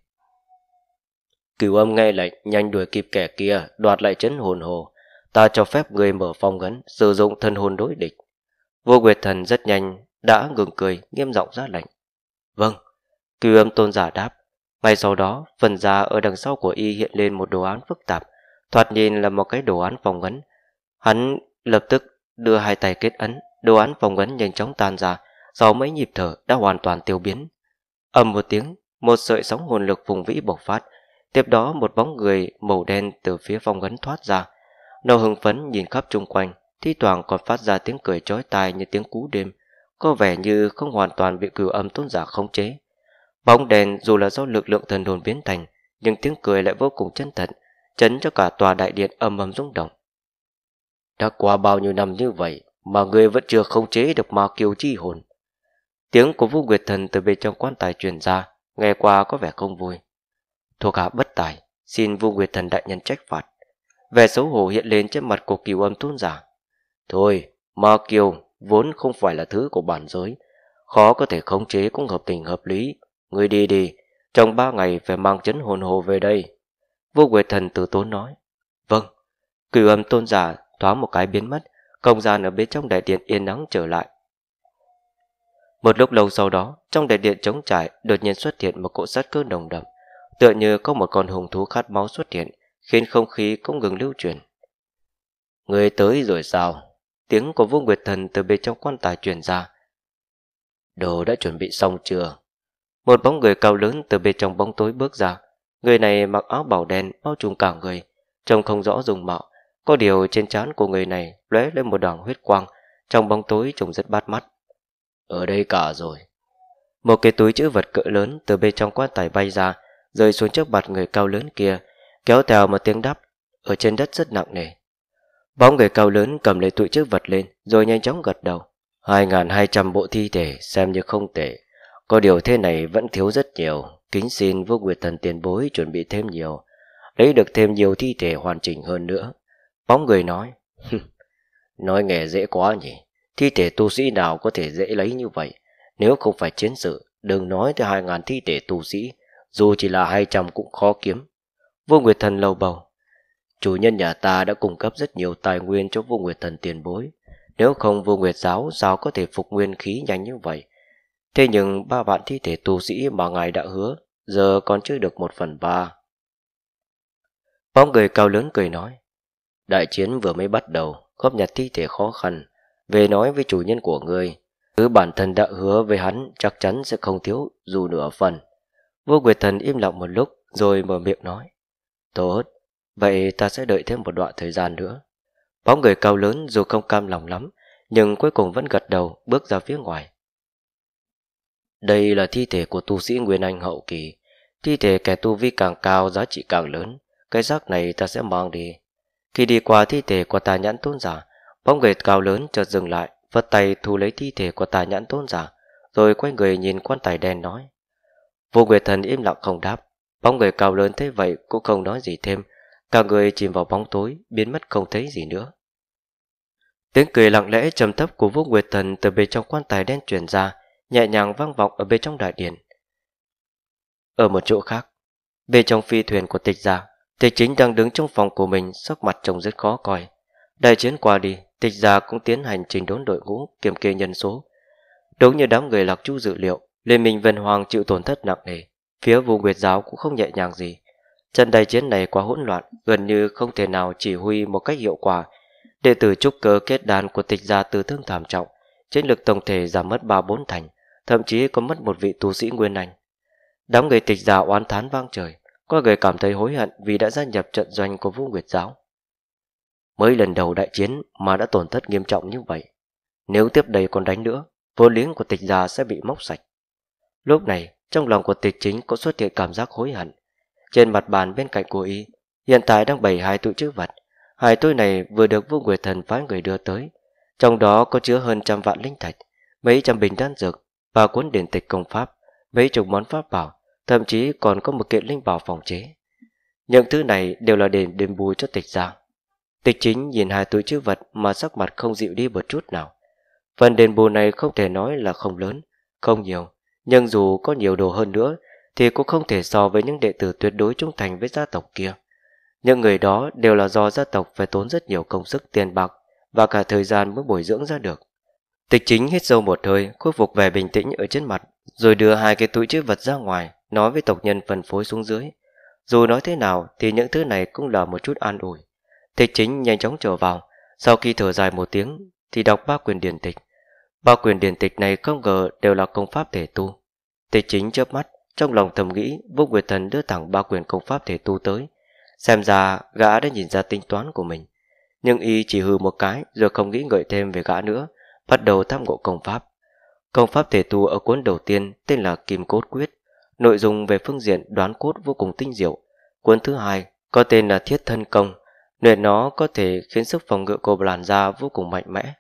Cửu âm nghe lệnh, nhanh đuổi kịp kẻ kia, đoạt lại chấn hồn hồ. Ta cho phép người mở phong ấn, sử dụng thân hồn đối địch. Vô Nguyệt Thần rất nhanh, đã ngừng cười, nghiêm giọng ra lệnh. Vâng, cửu âm tôn giả đáp. Ngay sau đó, phần da ở đằng sau của y hiện lên một đồ án phức tạp, thoạt nhìn là một cái đồ án phong ấn. Hắn lập tức đưa hai tay kết ấn, đồ án phong ấn nhanh chóng tan ra, sau mấy nhịp thở đã hoàn toàn tiêu biến. ầm một tiếng, một sợi sóng hồn lực vùng vĩ bộc phát, Tiếp đó một bóng người màu đen từ phía vòng ấn thoát ra. Nâu hưng phấn nhìn khắp chung quanh, thi thoảng còn phát ra tiếng cười chói tai như tiếng cú đêm, có vẻ như không hoàn toàn bị cửu âm tôn giả khống chế. Bóng đèn dù là do lực lượng thần hồn biến thành, nhưng tiếng cười lại vô cùng chân thật, chấn cho cả tòa đại điện âm ầm rung động. Đã qua bao nhiêu năm như vậy mà người vẫn chưa khống chế được ma kiều chi hồn. Tiếng của Vũ Nguyệt Thần từ bên trong quan tài truyền ra, nghe qua có vẻ không vui thuộc hạ bất tài xin vua nguyệt thần đại nhân trách phạt vẻ xấu hổ hiện lên trên mặt của kiều âm tôn giả thôi ma kiều vốn không phải là thứ của bản giới khó có thể khống chế cũng hợp tình hợp lý người đi đi trong ba ngày phải mang chấn hồn hồ về đây vua nguyệt thần từ tốn nói vâng kiều âm tôn giả thoáng một cái biến mất không gian ở bên trong đại điện yên nắng trở lại một lúc lâu sau đó, trong đại điện trống trải đột nhiên xuất hiện một cỗ sát cơ nồng đậm tựa như có một con hùng thú khát máu xuất hiện, khiến không khí cũng ngừng lưu chuyển. Người tới rồi sao? Tiếng của vô nguyệt thần từ bên trong quan tài truyền ra. Đồ đã chuẩn bị xong chưa? Một bóng người cao lớn từ bên trong bóng tối bước ra. Người này mặc áo bảo đen bao trùm cả người, trông không rõ dùng mạo. Có điều trên trán của người này lóe lên một đoàn huyết quang, trong bóng tối trông rất bắt mắt. Ở đây cả rồi. Một cái túi chữ vật cỡ lớn từ bên trong quan tài bay ra, rơi xuống trước mặt người cao lớn kia, kéo theo một tiếng đắp, ở trên đất rất nặng nề. Bóng người cao lớn cầm lấy tụi chức vật lên, rồi nhanh chóng gật đầu. 2.200 bộ thi thể xem như không tệ, có điều thế này vẫn thiếu rất nhiều, kính xin vô nguyệt thần tiền bối chuẩn bị thêm nhiều, lấy được thêm nhiều thi thể hoàn chỉnh hơn nữa. Bóng người nói, nói nghề dễ quá nhỉ, thi thể tu sĩ nào có thể dễ lấy như vậy, nếu không phải chiến sự, đừng nói tới 2.000 thi thể tu sĩ, dù chỉ là hai trăm cũng khó kiếm. Vô Nguyệt Thần lầu bầu. Chủ nhân nhà ta đã cung cấp rất nhiều tài nguyên cho Vô Nguyệt Thần tiền bối. Nếu không Vô Nguyệt Giáo sao có thể phục nguyên khí nhanh như vậy? Thế nhưng ba vạn thi thể tu sĩ mà ngài đã hứa, giờ còn chưa được một phần ba. Bóng người cao lớn cười nói. Đại chiến vừa mới bắt đầu, góp nhặt thi thể khó khăn. Về nói với chủ nhân của người, thứ bản thân đã hứa với hắn chắc chắn sẽ không thiếu dù nửa phần. Vua Nguyệt Thần im lặng một lúc rồi mở miệng nói. Tốt, vậy ta sẽ đợi thêm một đoạn thời gian nữa. Bóng người cao lớn dù không cam lòng lắm, nhưng cuối cùng vẫn gật đầu bước ra phía ngoài. Đây là thi thể của tu sĩ Nguyên Anh hậu kỳ. Thi thể kẻ tu vi càng cao giá trị càng lớn, cái xác này ta sẽ mang đi. Khi đi qua thi thể của tà nhãn tôn giả, bóng người cao lớn chợt dừng lại, vất tay thu lấy thi thể của tà nhãn tôn giả, rồi quay người nhìn quan tài đen nói. Vô Nguyệt Thần im lặng không đáp, bóng người cao lớn thế vậy cũng không nói gì thêm, cả người chìm vào bóng tối, biến mất không thấy gì nữa. Tiếng cười lặng lẽ trầm thấp của Vô Nguyệt Thần từ bên trong quan tài đen truyền ra, nhẹ nhàng vang vọng ở bên trong đại điện. Ở một chỗ khác, bên trong phi thuyền của tịch gia, tịch chính đang đứng trong phòng của mình, sắc mặt trông rất khó coi. Đại chiến qua đi, tịch gia cũng tiến hành trình đốn đội ngũ kiểm kê nhân số. Đúng như đám người lạc chu dự liệu, Liên minh Vân Hoàng chịu tổn thất nặng nề, phía vùng Nguyệt giáo cũng không nhẹ nhàng gì. Trận đại chiến này quá hỗn loạn, gần như không thể nào chỉ huy một cách hiệu quả. Đệ tử trúc cơ kết đàn của tịch gia tư thương thảm trọng, chiến lực tổng thể giảm mất ba bốn thành, thậm chí có mất một vị tu sĩ nguyên anh. Đám người tịch gia oán thán vang trời, có người cảm thấy hối hận vì đã gia nhập trận doanh của Vũ Nguyệt giáo. Mới lần đầu đại chiến mà đã tổn thất nghiêm trọng như vậy, nếu tiếp đây còn đánh nữa, vô liếng của tịch gia sẽ bị móc sạch. Lúc này, trong lòng của tịch chính cũng xuất hiện cảm giác hối hận. Trên mặt bàn bên cạnh của y, hiện tại đang bày hai túi chữ vật. Hai túi này vừa được vua Nguyệt Thần phái người đưa tới. Trong đó có chứa hơn trăm vạn linh thạch, mấy trăm bình đan dược và cuốn điển tịch công pháp, mấy chục món pháp bảo, thậm chí còn có một kiện linh bảo phòng chế. Những thứ này đều là đền đền bù cho tịch gia. Tịch chính nhìn hai túi chữ vật mà sắc mặt không dịu đi một chút nào. Phần đền bù này không thể nói là không lớn, không nhiều, nhưng dù có nhiều đồ hơn nữa thì cũng không thể so với những đệ tử tuyệt đối trung thành với gia tộc kia. Những người đó đều là do gia tộc phải tốn rất nhiều công sức tiền bạc và cả thời gian mới bồi dưỡng ra được. Tịch chính hít sâu một hơi, khôi phục vẻ bình tĩnh ở trên mặt, rồi đưa hai cái túi chữ vật ra ngoài, nói với tộc nhân phân phối xuống dưới. Dù nói thế nào thì những thứ này cũng là một chút an ủi. Tịch chính nhanh chóng trở vào, sau khi thở dài một tiếng thì đọc ba quyền điển tịch. Ba quyền điển tịch này không ngờ đều là công pháp thể tu. Tịch chính chớp mắt, trong lòng thầm nghĩ Vô Nguyệt Thần đưa thẳng ba quyền công pháp thể tu tới. Xem ra gã đã nhìn ra tính toán của mình. Nhưng y chỉ hư một cái rồi không nghĩ ngợi thêm về gã nữa, bắt đầu tham ngộ công pháp. Công pháp thể tu ở cuốn đầu tiên tên là Kim Cốt Quyết. Nội dung về phương diện đoán cốt vô cùng tinh diệu. Cuốn thứ hai có tên là Thiết Thân Công. Luyện nó có thể khiến sức phòng ngự của làn da vô cùng mạnh mẽ.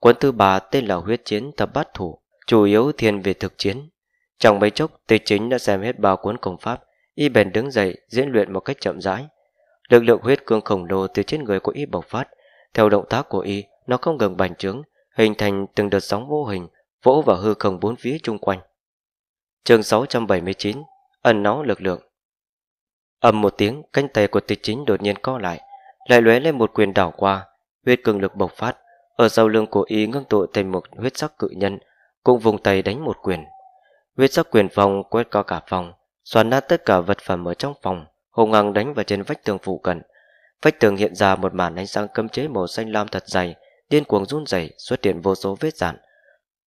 Quân thứ ba tên là Huyết Chiến Thập Bát Thủ, chủ yếu thiên về thực chiến. Trong mấy chốc, Tề Chính đã xem hết ba cuốn công pháp, y bèn đứng dậy diễn luyện một cách chậm rãi. Lực lượng huyết cương khổng lồ từ trên người của y bộc phát, theo động tác của y, nó không ngừng bành trướng, hình thành từng đợt sóng vô hình, vỗ vào hư không bốn phía chung quanh. Chương 679: Ẩn náu lực lượng. Ầm một tiếng, cánh tay của Tịch Chính đột nhiên co lại, lại lóe lên một quyền đảo qua, huyết cường lực bộc phát, ở sau lưng của y ngưng tụ thành một huyết sắc cự nhân, cũng vùng tay đánh một quyền. Huyết sắc quyền phòng quét qua cả phòng, xoắn nát tất cả vật phẩm ở trong phòng, hùng ngang đánh vào trên vách tường phụ cận. Vách tường hiện ra một màn ánh sáng cấm chế màu xanh lam thật dày, điên cuồng run rẩy xuất hiện vô số vết dạn.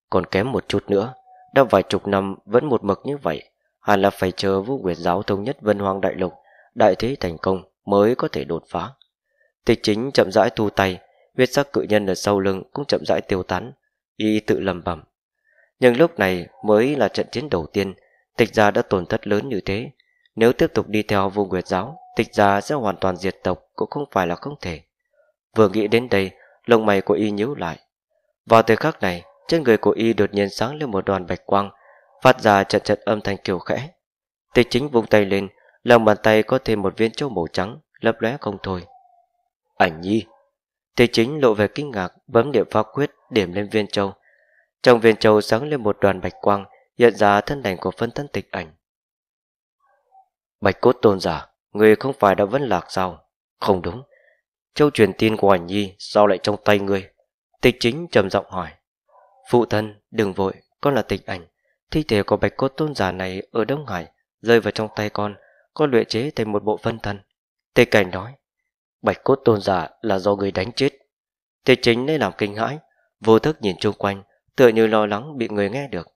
Còn kém một chút nữa, đã vài chục năm vẫn một mực như vậy, hẳn là phải chờ vũ quyền giáo thống nhất vân hoang đại lục, đại thế thành công mới có thể đột phá. Tịch chính chậm rãi thu tay, huyết sắc cự nhân ở sau lưng cũng chậm rãi tiêu tán, y tự lầm bẩm. Nhưng lúc này mới là trận chiến đầu tiên, tịch gia đã tổn thất lớn như thế. Nếu tiếp tục đi theo vô nguyệt giáo, tịch gia sẽ hoàn toàn diệt tộc cũng không phải là không thể. Vừa nghĩ đến đây, lông mày của y nhíu lại. Vào thời khắc này, trên người của y đột nhiên sáng lên một đoàn bạch quang, phát ra trận trận âm thanh kiều khẽ. Tịch chính vung tay lên, lòng bàn tay có thêm một viên châu màu trắng, lấp lóe không thôi. Ảnh nhi! Thì chính lộ về kinh ngạc bấm điểm pháp quyết điểm lên viên châu. Trong viên châu sáng lên một đoàn bạch quang hiện ra thân đành của phân thân tịch ảnh. Bạch cốt tôn giả, người không phải đã vẫn lạc sao? Không đúng. Châu truyền tin của ảnh nhi sao lại trong tay ngươi? Tịch chính trầm giọng hỏi. Phụ thân, đừng vội, con là tịch ảnh. Thi thể của bạch cốt tôn giả này ở Đông Hải rơi vào trong tay con, con luyện chế thành một bộ phân thân. Tịch cảnh nói bạch cốt tôn giả là do người đánh chết. Thế chính nên làm kinh hãi, vô thức nhìn chung quanh, tựa như lo lắng bị người nghe được.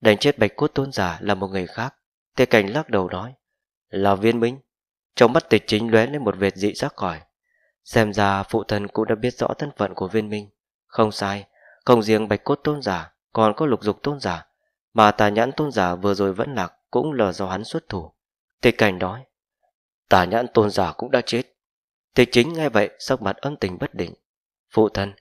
Đánh chết bạch cốt tôn giả là một người khác, Tề cảnh lắc đầu nói, là viên minh. Trong mắt tề chính lóe lên một vệt dị giác khỏi. Xem ra phụ thần cũng đã biết rõ thân phận của viên minh. Không sai, không riêng bạch cốt tôn giả, còn có lục dục tôn giả, mà tà nhãn tôn giả vừa rồi vẫn lạc cũng là do hắn xuất thủ. tề cảnh nói, tà nhãn tôn giả cũng đã chết, Tịch chính nghe vậy sắc mặt âm tình bất định. Phụ thân,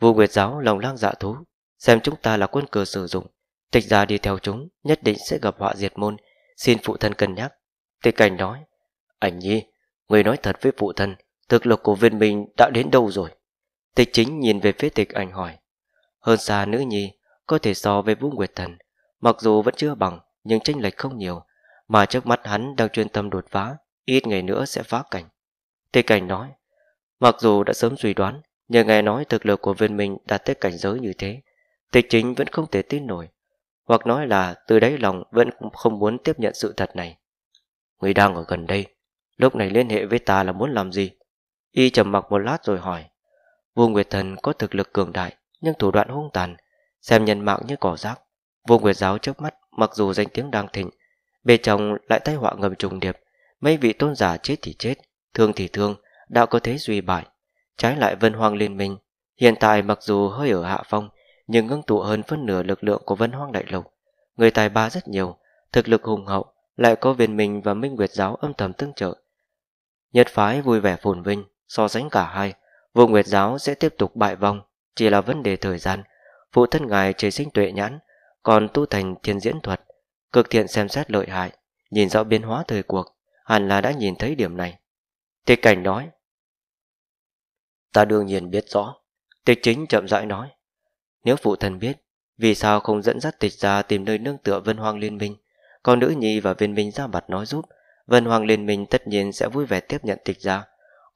Vu Nguyệt giáo lòng lang dạ thú, xem chúng ta là quân cờ sử dụng, tịch gia đi theo chúng, nhất định sẽ gặp họa diệt môn, xin phụ thân cân nhắc. Tịch cảnh nói, ảnh nhi, người nói thật với phụ thân, thực lực của viên mình đã đến đâu rồi? Tịch chính nhìn về phía tịch ảnh hỏi, hơn xa nữ nhi, có thể so với Vũ Nguyệt Thần, mặc dù vẫn chưa bằng, nhưng tranh lệch không nhiều, mà trước mắt hắn đang chuyên tâm đột phá, ít ngày nữa sẽ phá cảnh. Thích cảnh nói, mặc dù đã sớm suy đoán, nhưng nghe nói thực lực của viên minh đạt tới cảnh giới như thế, tịch chính vẫn không thể tin nổi, hoặc nói là từ đáy lòng vẫn không muốn tiếp nhận sự thật này. Người đang ở gần đây, lúc này liên hệ với ta là muốn làm gì? Y trầm mặc một lát rồi hỏi, Vô Nguyệt Thần có thực lực cường đại, nhưng thủ đoạn hung tàn, xem nhân mạng như cỏ rác. Vô Nguyệt Giáo trước mắt, mặc dù danh tiếng đang thịnh, bề chồng lại tai họa ngầm trùng điệp, mấy vị tôn giả chết thì chết, Thương thì thương, đạo có thế duy bại. Trái lại Vân Hoang Liên minh, hiện tại mặc dù hơi ở hạ phong, nhưng ngưng tụ hơn phân nửa lực lượng của Vân Hoang Đại Lục. Người tài ba rất nhiều, thực lực hùng hậu, lại có viên minh và minh nguyệt giáo âm thầm tương trợ. nhật phái vui vẻ phồn vinh, so sánh cả hai, vụ nguyệt giáo sẽ tiếp tục bại vong, chỉ là vấn đề thời gian. Phụ thân ngài trời sinh tuệ nhãn, còn tu thành thiên diễn thuật, cực thiện xem xét lợi hại, nhìn rõ biến hóa thời cuộc, hẳn là đã nhìn thấy điểm này. Tịch cảnh nói. Ta đương nhiên biết rõ. Tịch chính chậm rãi nói. Nếu phụ thần biết, vì sao không dẫn dắt tịch ra tìm nơi nương tựa vân hoang liên minh, còn nữ nhi và viên minh ra mặt nói giúp, vân hoang liên minh tất nhiên sẽ vui vẻ tiếp nhận tịch ra.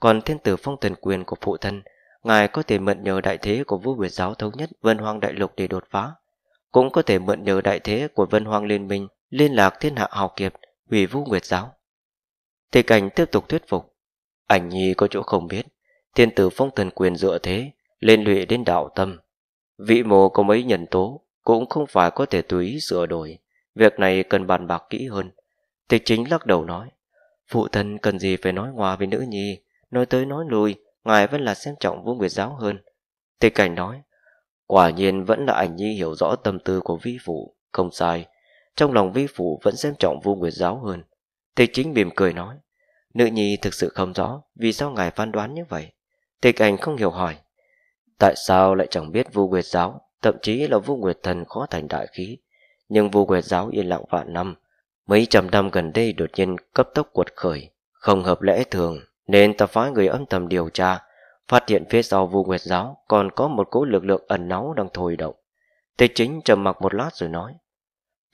Còn thiên tử phong thần quyền của phụ thân, ngài có thể mượn nhờ đại thế của vua Việt giáo thống nhất vân hoang đại lục để đột phá. Cũng có thể mượn nhờ đại thế của vân hoang liên minh liên lạc thiên hạ hào kiệt hủy vu nguyệt giáo. Tịch cảnh tiếp tục thuyết phục Ảnh nhi có chỗ không biết, thiên tử phong thần quyền dựa thế, lên lụy đến đạo tâm. Vị mồ có mấy nhân tố, cũng không phải có thể tùy ý sửa đổi. Việc này cần bàn bạc kỹ hơn. Tịch chính lắc đầu nói, phụ thân cần gì phải nói hòa với nữ nhi, nói tới nói lui, ngài vẫn là xem trọng vũ nguyệt giáo hơn. Tịch cảnh nói, quả nhiên vẫn là ảnh nhi hiểu rõ tâm tư của vi phụ, không sai. Trong lòng vi phụ vẫn xem trọng vũ nguyệt giáo hơn. Tịch chính mỉm cười nói, Nữ nhi thực sự không rõ vì sao ngài phán đoán như vậy. Tịch ảnh không hiểu hỏi. Tại sao lại chẳng biết vu nguyệt giáo, thậm chí là vu nguyệt thần khó thành đại khí. Nhưng vu nguyệt giáo yên lặng vạn năm, mấy trăm năm gần đây đột nhiên cấp tốc cuột khởi, không hợp lẽ thường, nên ta phái người âm thầm điều tra, phát hiện phía sau vu nguyệt giáo còn có một cỗ lực lượng ẩn náu đang thôi động. Tịch chính trầm mặc một lát rồi nói.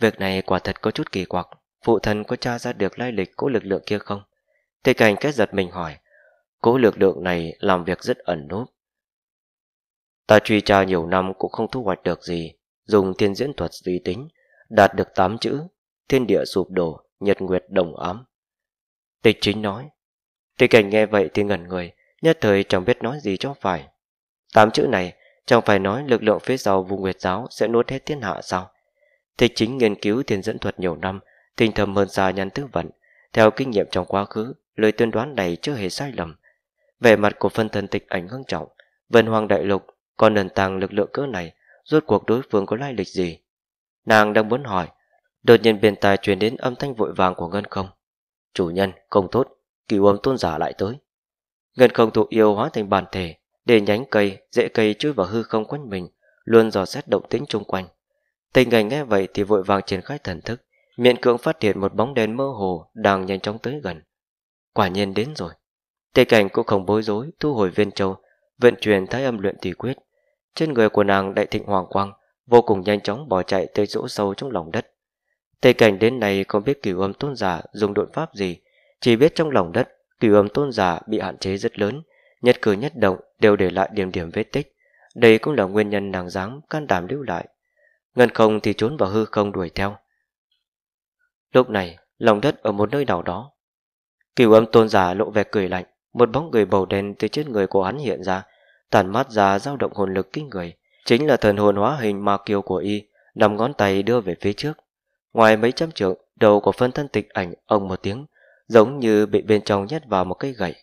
Việc này quả thật có chút kỳ quặc, phụ thần có tra ra được lai lịch của lực lượng kia không? Thì cảnh kết giật mình hỏi Cố lực lượng này làm việc rất ẩn núp Ta truy tra nhiều năm cũng không thu hoạch được gì Dùng thiên diễn thuật suy tính Đạt được 8 chữ Thiên địa sụp đổ, nhật nguyệt đồng ám Tịch chính nói Tịch cảnh nghe vậy thì ngẩn người Nhất thời chẳng biết nói gì cho phải Tám chữ này chẳng phải nói lực lượng phía sau vùng nguyệt giáo sẽ nuốt hết thiên hạ sao Tịch chính nghiên cứu thiên dẫn thuật nhiều năm Tinh thầm hơn xa nhân tứ vận Theo kinh nghiệm trong quá khứ lời tuyên đoán này chưa hề sai lầm vẻ mặt của phân thần tịch ảnh ngưng trọng vân hoàng đại lục còn nền tảng lực lượng cỡ này rốt cuộc đối phương có lai lịch gì nàng đang muốn hỏi đột nhiên bên tài truyền đến âm thanh vội vàng của ngân không chủ nhân không tốt kỳ uống tôn giả lại tới ngân không thụ yêu hóa thành bàn thể để nhánh cây dễ cây chui vào hư không quanh mình luôn dò xét động tĩnh chung quanh tình cảnh nghe vậy thì vội vàng triển khai thần thức miệng cưỡng phát hiện một bóng đen mơ hồ đang nhanh chóng tới gần quả nhiên đến rồi. Tề cảnh cũng không bối rối, thu hồi viên châu, vận chuyển thái âm luyện tỷ quyết. Trên người của nàng đại thịnh hoàng quang, vô cùng nhanh chóng bỏ chạy tới chỗ sâu trong lòng đất. Tề cảnh đến nay không biết cửu âm tôn giả dùng độn pháp gì, chỉ biết trong lòng đất cửu âm tôn giả bị hạn chế rất lớn, nhất cử nhất động đều để lại điểm điểm vết tích. Đây cũng là nguyên nhân nàng dám can đảm lưu lại. Ngân không thì trốn vào hư không đuổi theo. Lúc này, lòng đất ở một nơi nào đó Cửu âm tôn giả lộ vẻ cười lạnh, một bóng người bầu đen từ trên người của hắn hiện ra, tản mát ra dao động hồn lực kinh người, chính là thần hồn hóa hình ma kiều của y, nằm ngón tay đưa về phía trước. Ngoài mấy trăm trượng, đầu của phân thân tịch ảnh ông một tiếng, giống như bị bên trong nhét vào một cây gậy.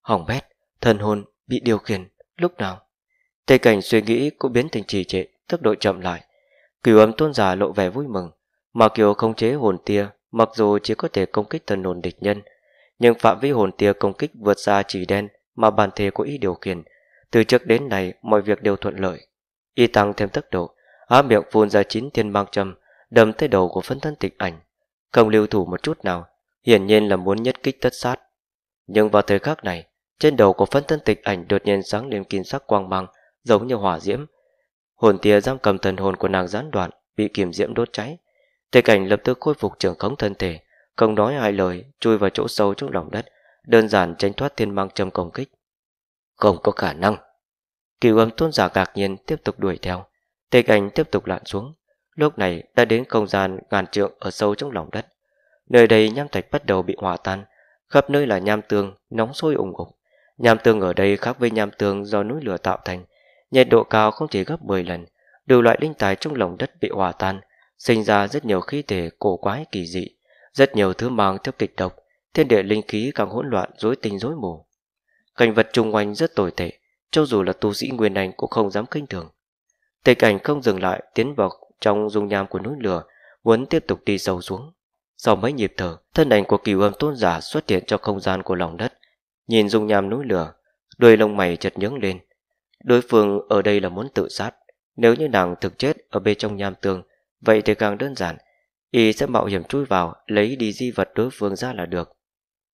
Hỏng bét, thần hồn bị điều khiển, lúc nào? Tây cảnh suy nghĩ cũng biến thành trì trệ, tốc độ chậm lại. Cửu âm tôn giả lộ vẻ vui mừng, Ma kiều không chế hồn tia, mặc dù chỉ có thể công kích thần hồn địch nhân, nhưng phạm vi hồn tia công kích vượt xa chỉ đen mà bản thể của y điều khiển. Từ trước đến nay, mọi việc đều thuận lợi. Y tăng thêm tốc độ, há miệng phun ra chín thiên băng châm, đâm tới đầu của phân thân tịch ảnh. Không lưu thủ một chút nào, hiển nhiên là muốn nhất kích tất sát. Nhưng vào thời khắc này, trên đầu của phân thân tịch ảnh đột nhiên sáng lên kim sắc quang mang, giống như hỏa diễm. Hồn tia giam cầm thần hồn của nàng gián đoạn, bị kiềm diễm đốt cháy. Tịch ảnh lập tức khôi phục trưởng khống thân thể, không nói hai lời chui vào chỗ sâu trong lòng đất đơn giản tránh thoát thiên mang châm công kích không có khả năng cửu âm tôn giả ngạc nhiên tiếp tục đuổi theo tề cảnh tiếp tục lặn xuống lúc này đã đến không gian ngàn trượng ở sâu trong lòng đất nơi đây nham thạch bắt đầu bị hòa tan khắp nơi là nham tương nóng sôi ủng ục nham tương ở đây khác với nham tương do núi lửa tạo thành nhiệt độ cao không chỉ gấp 10 lần, đủ loại linh tài trong lòng đất bị hòa tan, sinh ra rất nhiều khí thể cổ quái kỳ dị. Rất nhiều thứ mang theo kịch độc, thiên địa linh khí càng hỗn loạn rối tình rối mù. Cảnh vật chung quanh rất tồi tệ, cho dù là tu sĩ Nguyên Anh cũng không dám kinh thường. Tề cảnh không dừng lại tiến vào trong dung nham của núi lửa, muốn tiếp tục đi sâu xuống. Sau mấy nhịp thở, thân ảnh của cửu âm tôn giả xuất hiện trong không gian của lòng đất. Nhìn dung nham núi lửa, đôi lông mày chật nhướng lên. Đối phương ở đây là muốn tự sát. Nếu như nàng thực chết ở bên trong nham tường, vậy thì càng đơn giản, y sẽ mạo hiểm chui vào lấy đi di vật đối phương ra là được.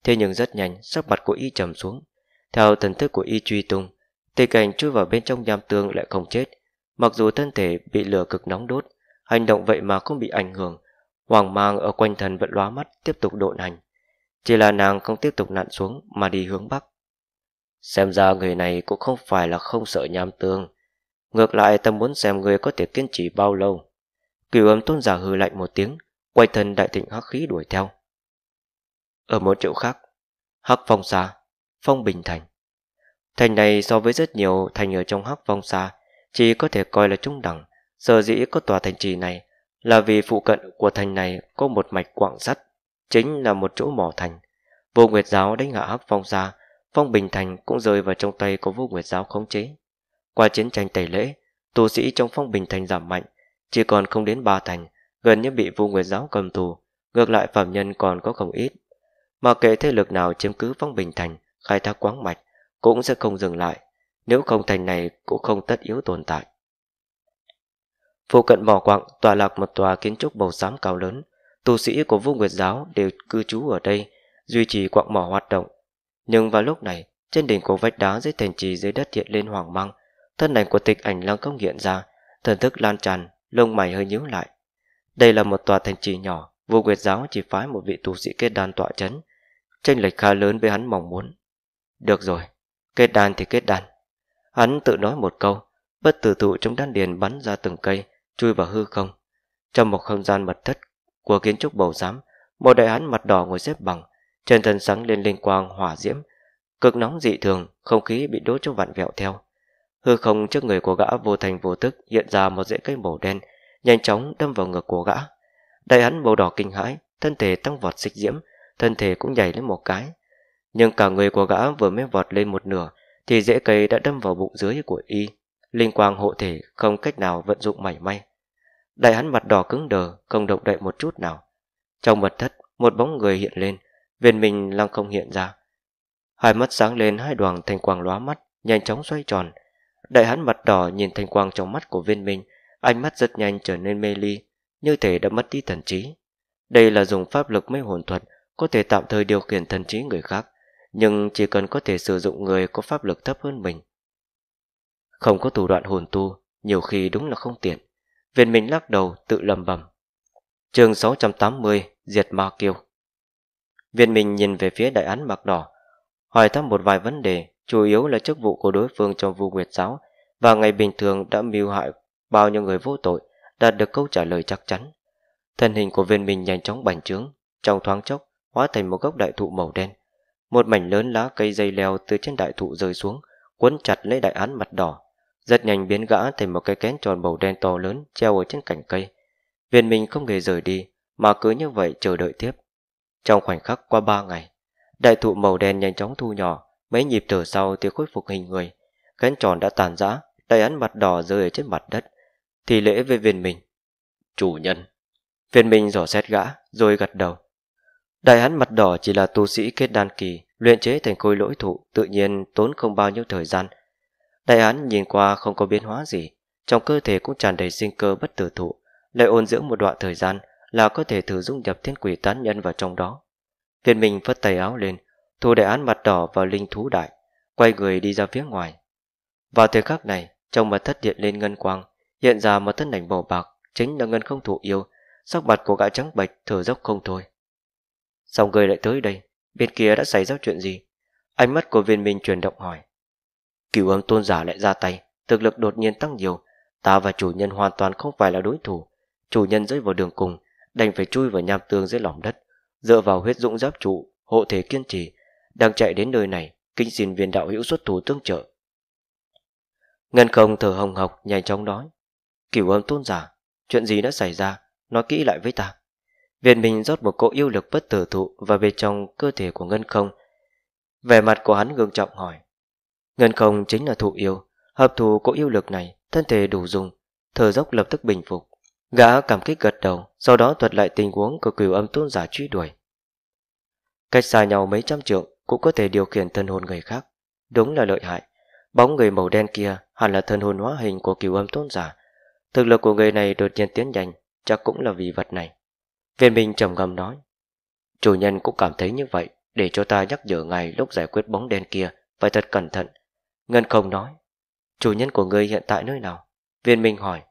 Thế nhưng rất nhanh, sắc mặt của y trầm xuống. Theo thần thức của y truy tung, tề cảnh chui vào bên trong nham tương lại không chết. Mặc dù thân thể bị lửa cực nóng đốt, hành động vậy mà không bị ảnh hưởng. Hoàng mang ở quanh thần vẫn lóa mắt tiếp tục độn hành. Chỉ là nàng không tiếp tục nặn xuống mà đi hướng bắc. Xem ra người này cũng không phải là không sợ nham tương. Ngược lại ta muốn xem người có thể kiên trì bao lâu. Cửu âm tôn giả hừ lạnh một tiếng Quay thân đại thịnh hắc khí đuổi theo Ở một chỗ khác Hắc phong xa Phong bình thành Thành này so với rất nhiều thành ở trong hắc phong xa Chỉ có thể coi là trung đẳng Sở dĩ có tòa thành trì này Là vì phụ cận của thành này Có một mạch quạng sắt Chính là một chỗ mỏ thành Vô Nguyệt Giáo đánh hạ hắc phong xa Phong Bình Thành cũng rơi vào trong tay của Vô Nguyệt Giáo khống chế. Qua chiến tranh tẩy lễ, tu sĩ trong Phong Bình Thành giảm mạnh, chỉ còn không đến ba thành, gần như bị Vu Nguyệt giáo cầm tù, ngược lại phạm nhân còn có không ít. Mà kể thế lực nào chiếm cứ Phong Bình Thành, khai thác quáng mạch, cũng sẽ không dừng lại, nếu không thành này cũng không tất yếu tồn tại. Phụ cận mỏ quặng tọa lạc một tòa kiến trúc bầu xám cao lớn, tu sĩ của Vu Nguyệt giáo đều cư trú ở đây, duy trì quặng mỏ hoạt động. Nhưng vào lúc này, trên đỉnh của vách đá dưới thành trì dưới đất hiện lên hoàng mang, thân ảnh của tịch ảnh lăng công hiện ra, thần thức lan tràn lông mày hơi nhíu lại. Đây là một tòa thành trì nhỏ, vô Nguyệt giáo chỉ phái một vị tu sĩ kết đan tọa chấn, tranh lệch khá lớn với hắn mong muốn. Được rồi, kết đan thì kết đan. Hắn tự nói một câu, bất tử thụ trong đan điền bắn ra từng cây, chui vào hư không. Trong một không gian mật thất của kiến trúc bầu giám, một đại hán mặt đỏ ngồi xếp bằng, trên thân sáng lên linh quang hỏa diễm, cực nóng dị thường, không khí bị đốt trong vạn vẹo theo. Hư không trước người của gã vô thành vô tức hiện ra một rễ cây màu đen, nhanh chóng đâm vào ngực của gã. Đại hắn màu đỏ kinh hãi, thân thể tăng vọt xích diễm, thân thể cũng nhảy lên một cái. Nhưng cả người của gã vừa mới vọt lên một nửa, thì rễ cây đã đâm vào bụng dưới của y. Linh quang hộ thể không cách nào vận dụng mảy may. Đại hắn mặt đỏ cứng đờ, không động đậy một chút nào. Trong mật thất, một bóng người hiện lên, viên mình lăng không hiện ra. Hai mắt sáng lên hai đoàn thành quang lóa mắt, nhanh chóng xoay tròn, Đại hắn mặt đỏ nhìn thanh quang trong mắt của viên minh, ánh mắt rất nhanh trở nên mê ly, như thể đã mất đi thần trí. Đây là dùng pháp lực mê hồn thuật, có thể tạm thời điều khiển thần trí người khác, nhưng chỉ cần có thể sử dụng người có pháp lực thấp hơn mình. Không có thủ đoạn hồn tu, nhiều khi đúng là không tiện. Viên minh lắc đầu tự lầm bầm. chương 680, Diệt Ma Kiêu Viên minh nhìn về phía đại án mặt đỏ, hỏi thăm một vài vấn đề chủ yếu là chức vụ của đối phương trong vu nguyệt giáo và ngày bình thường đã mưu hại bao nhiêu người vô tội đạt được câu trả lời chắc chắn thân hình của viên minh nhanh chóng bành trướng trong thoáng chốc hóa thành một gốc đại thụ màu đen một mảnh lớn lá cây dây leo từ trên đại thụ rơi xuống quấn chặt lấy đại án mặt đỏ rất nhanh biến gã thành một cái kén tròn màu đen to lớn treo ở trên cành cây viên minh không hề rời đi mà cứ như vậy chờ đợi tiếp trong khoảnh khắc qua ba ngày đại thụ màu đen nhanh chóng thu nhỏ Mấy nhịp thở sau thì khôi phục hình người, cánh tròn đã tàn rã, đầy án mặt đỏ rơi ở trên mặt đất. Thì lễ về viên mình. Chủ nhân. Viên mình dò xét gã, rồi gật đầu. Đại hán mặt đỏ chỉ là tu sĩ kết đan kỳ, luyện chế thành khôi lỗi thụ, tự nhiên tốn không bao nhiêu thời gian. Đại hán nhìn qua không có biến hóa gì, trong cơ thể cũng tràn đầy sinh cơ bất tử thụ, lại ôn dưỡng một đoạn thời gian là có thể thử dung nhập thiên quỷ tán nhân vào trong đó. Viên mình phất tay áo lên, Thu đại án mặt đỏ vào linh thú đại, quay người đi ra phía ngoài. Vào thời khắc này, trong mật thất điện lên ngân quang, hiện ra một thân ảnh màu bạc, chính là ngân không thủ yêu, sắc mặt của gã trắng bạch thở dốc không thôi. Xong người lại tới đây, bên kia đã xảy ra chuyện gì? Ánh mắt của viên minh chuyển động hỏi. Cửu âm tôn giả lại ra tay, thực lực đột nhiên tăng nhiều, ta và chủ nhân hoàn toàn không phải là đối thủ. Chủ nhân rơi vào đường cùng, đành phải chui vào nham tương dưới lòng đất, dựa vào huyết dũng giáp trụ, hộ thể kiên trì, đang chạy đến nơi này kinh xin viên đạo hữu xuất thủ tương trợ ngân không thở hồng hộc nhanh chóng nói cửu âm tôn giả chuyện gì đã xảy ra nói kỹ lại với ta viên mình rót một cỗ yêu lực bất tử thụ vào bên trong cơ thể của ngân không vẻ mặt của hắn gương trọng hỏi ngân không chính là thụ yêu hợp thù cỗ yêu lực này thân thể đủ dùng thở dốc lập tức bình phục gã cảm kích gật đầu sau đó thuật lại tình huống của cửu âm tôn giả truy đuổi cách xa nhau mấy trăm trượng cũng có thể điều khiển thân hồn người khác. Đúng là lợi hại. Bóng người màu đen kia hẳn là thân hồn hóa hình của cửu âm tôn giả. Thực lực của người này đột nhiên tiến nhanh, chắc cũng là vì vật này. Viên minh trầm ngầm nói. Chủ nhân cũng cảm thấy như vậy, để cho ta nhắc nhở ngài lúc giải quyết bóng đen kia, phải thật cẩn thận. Ngân không nói. Chủ nhân của ngươi hiện tại nơi nào? Viên minh hỏi.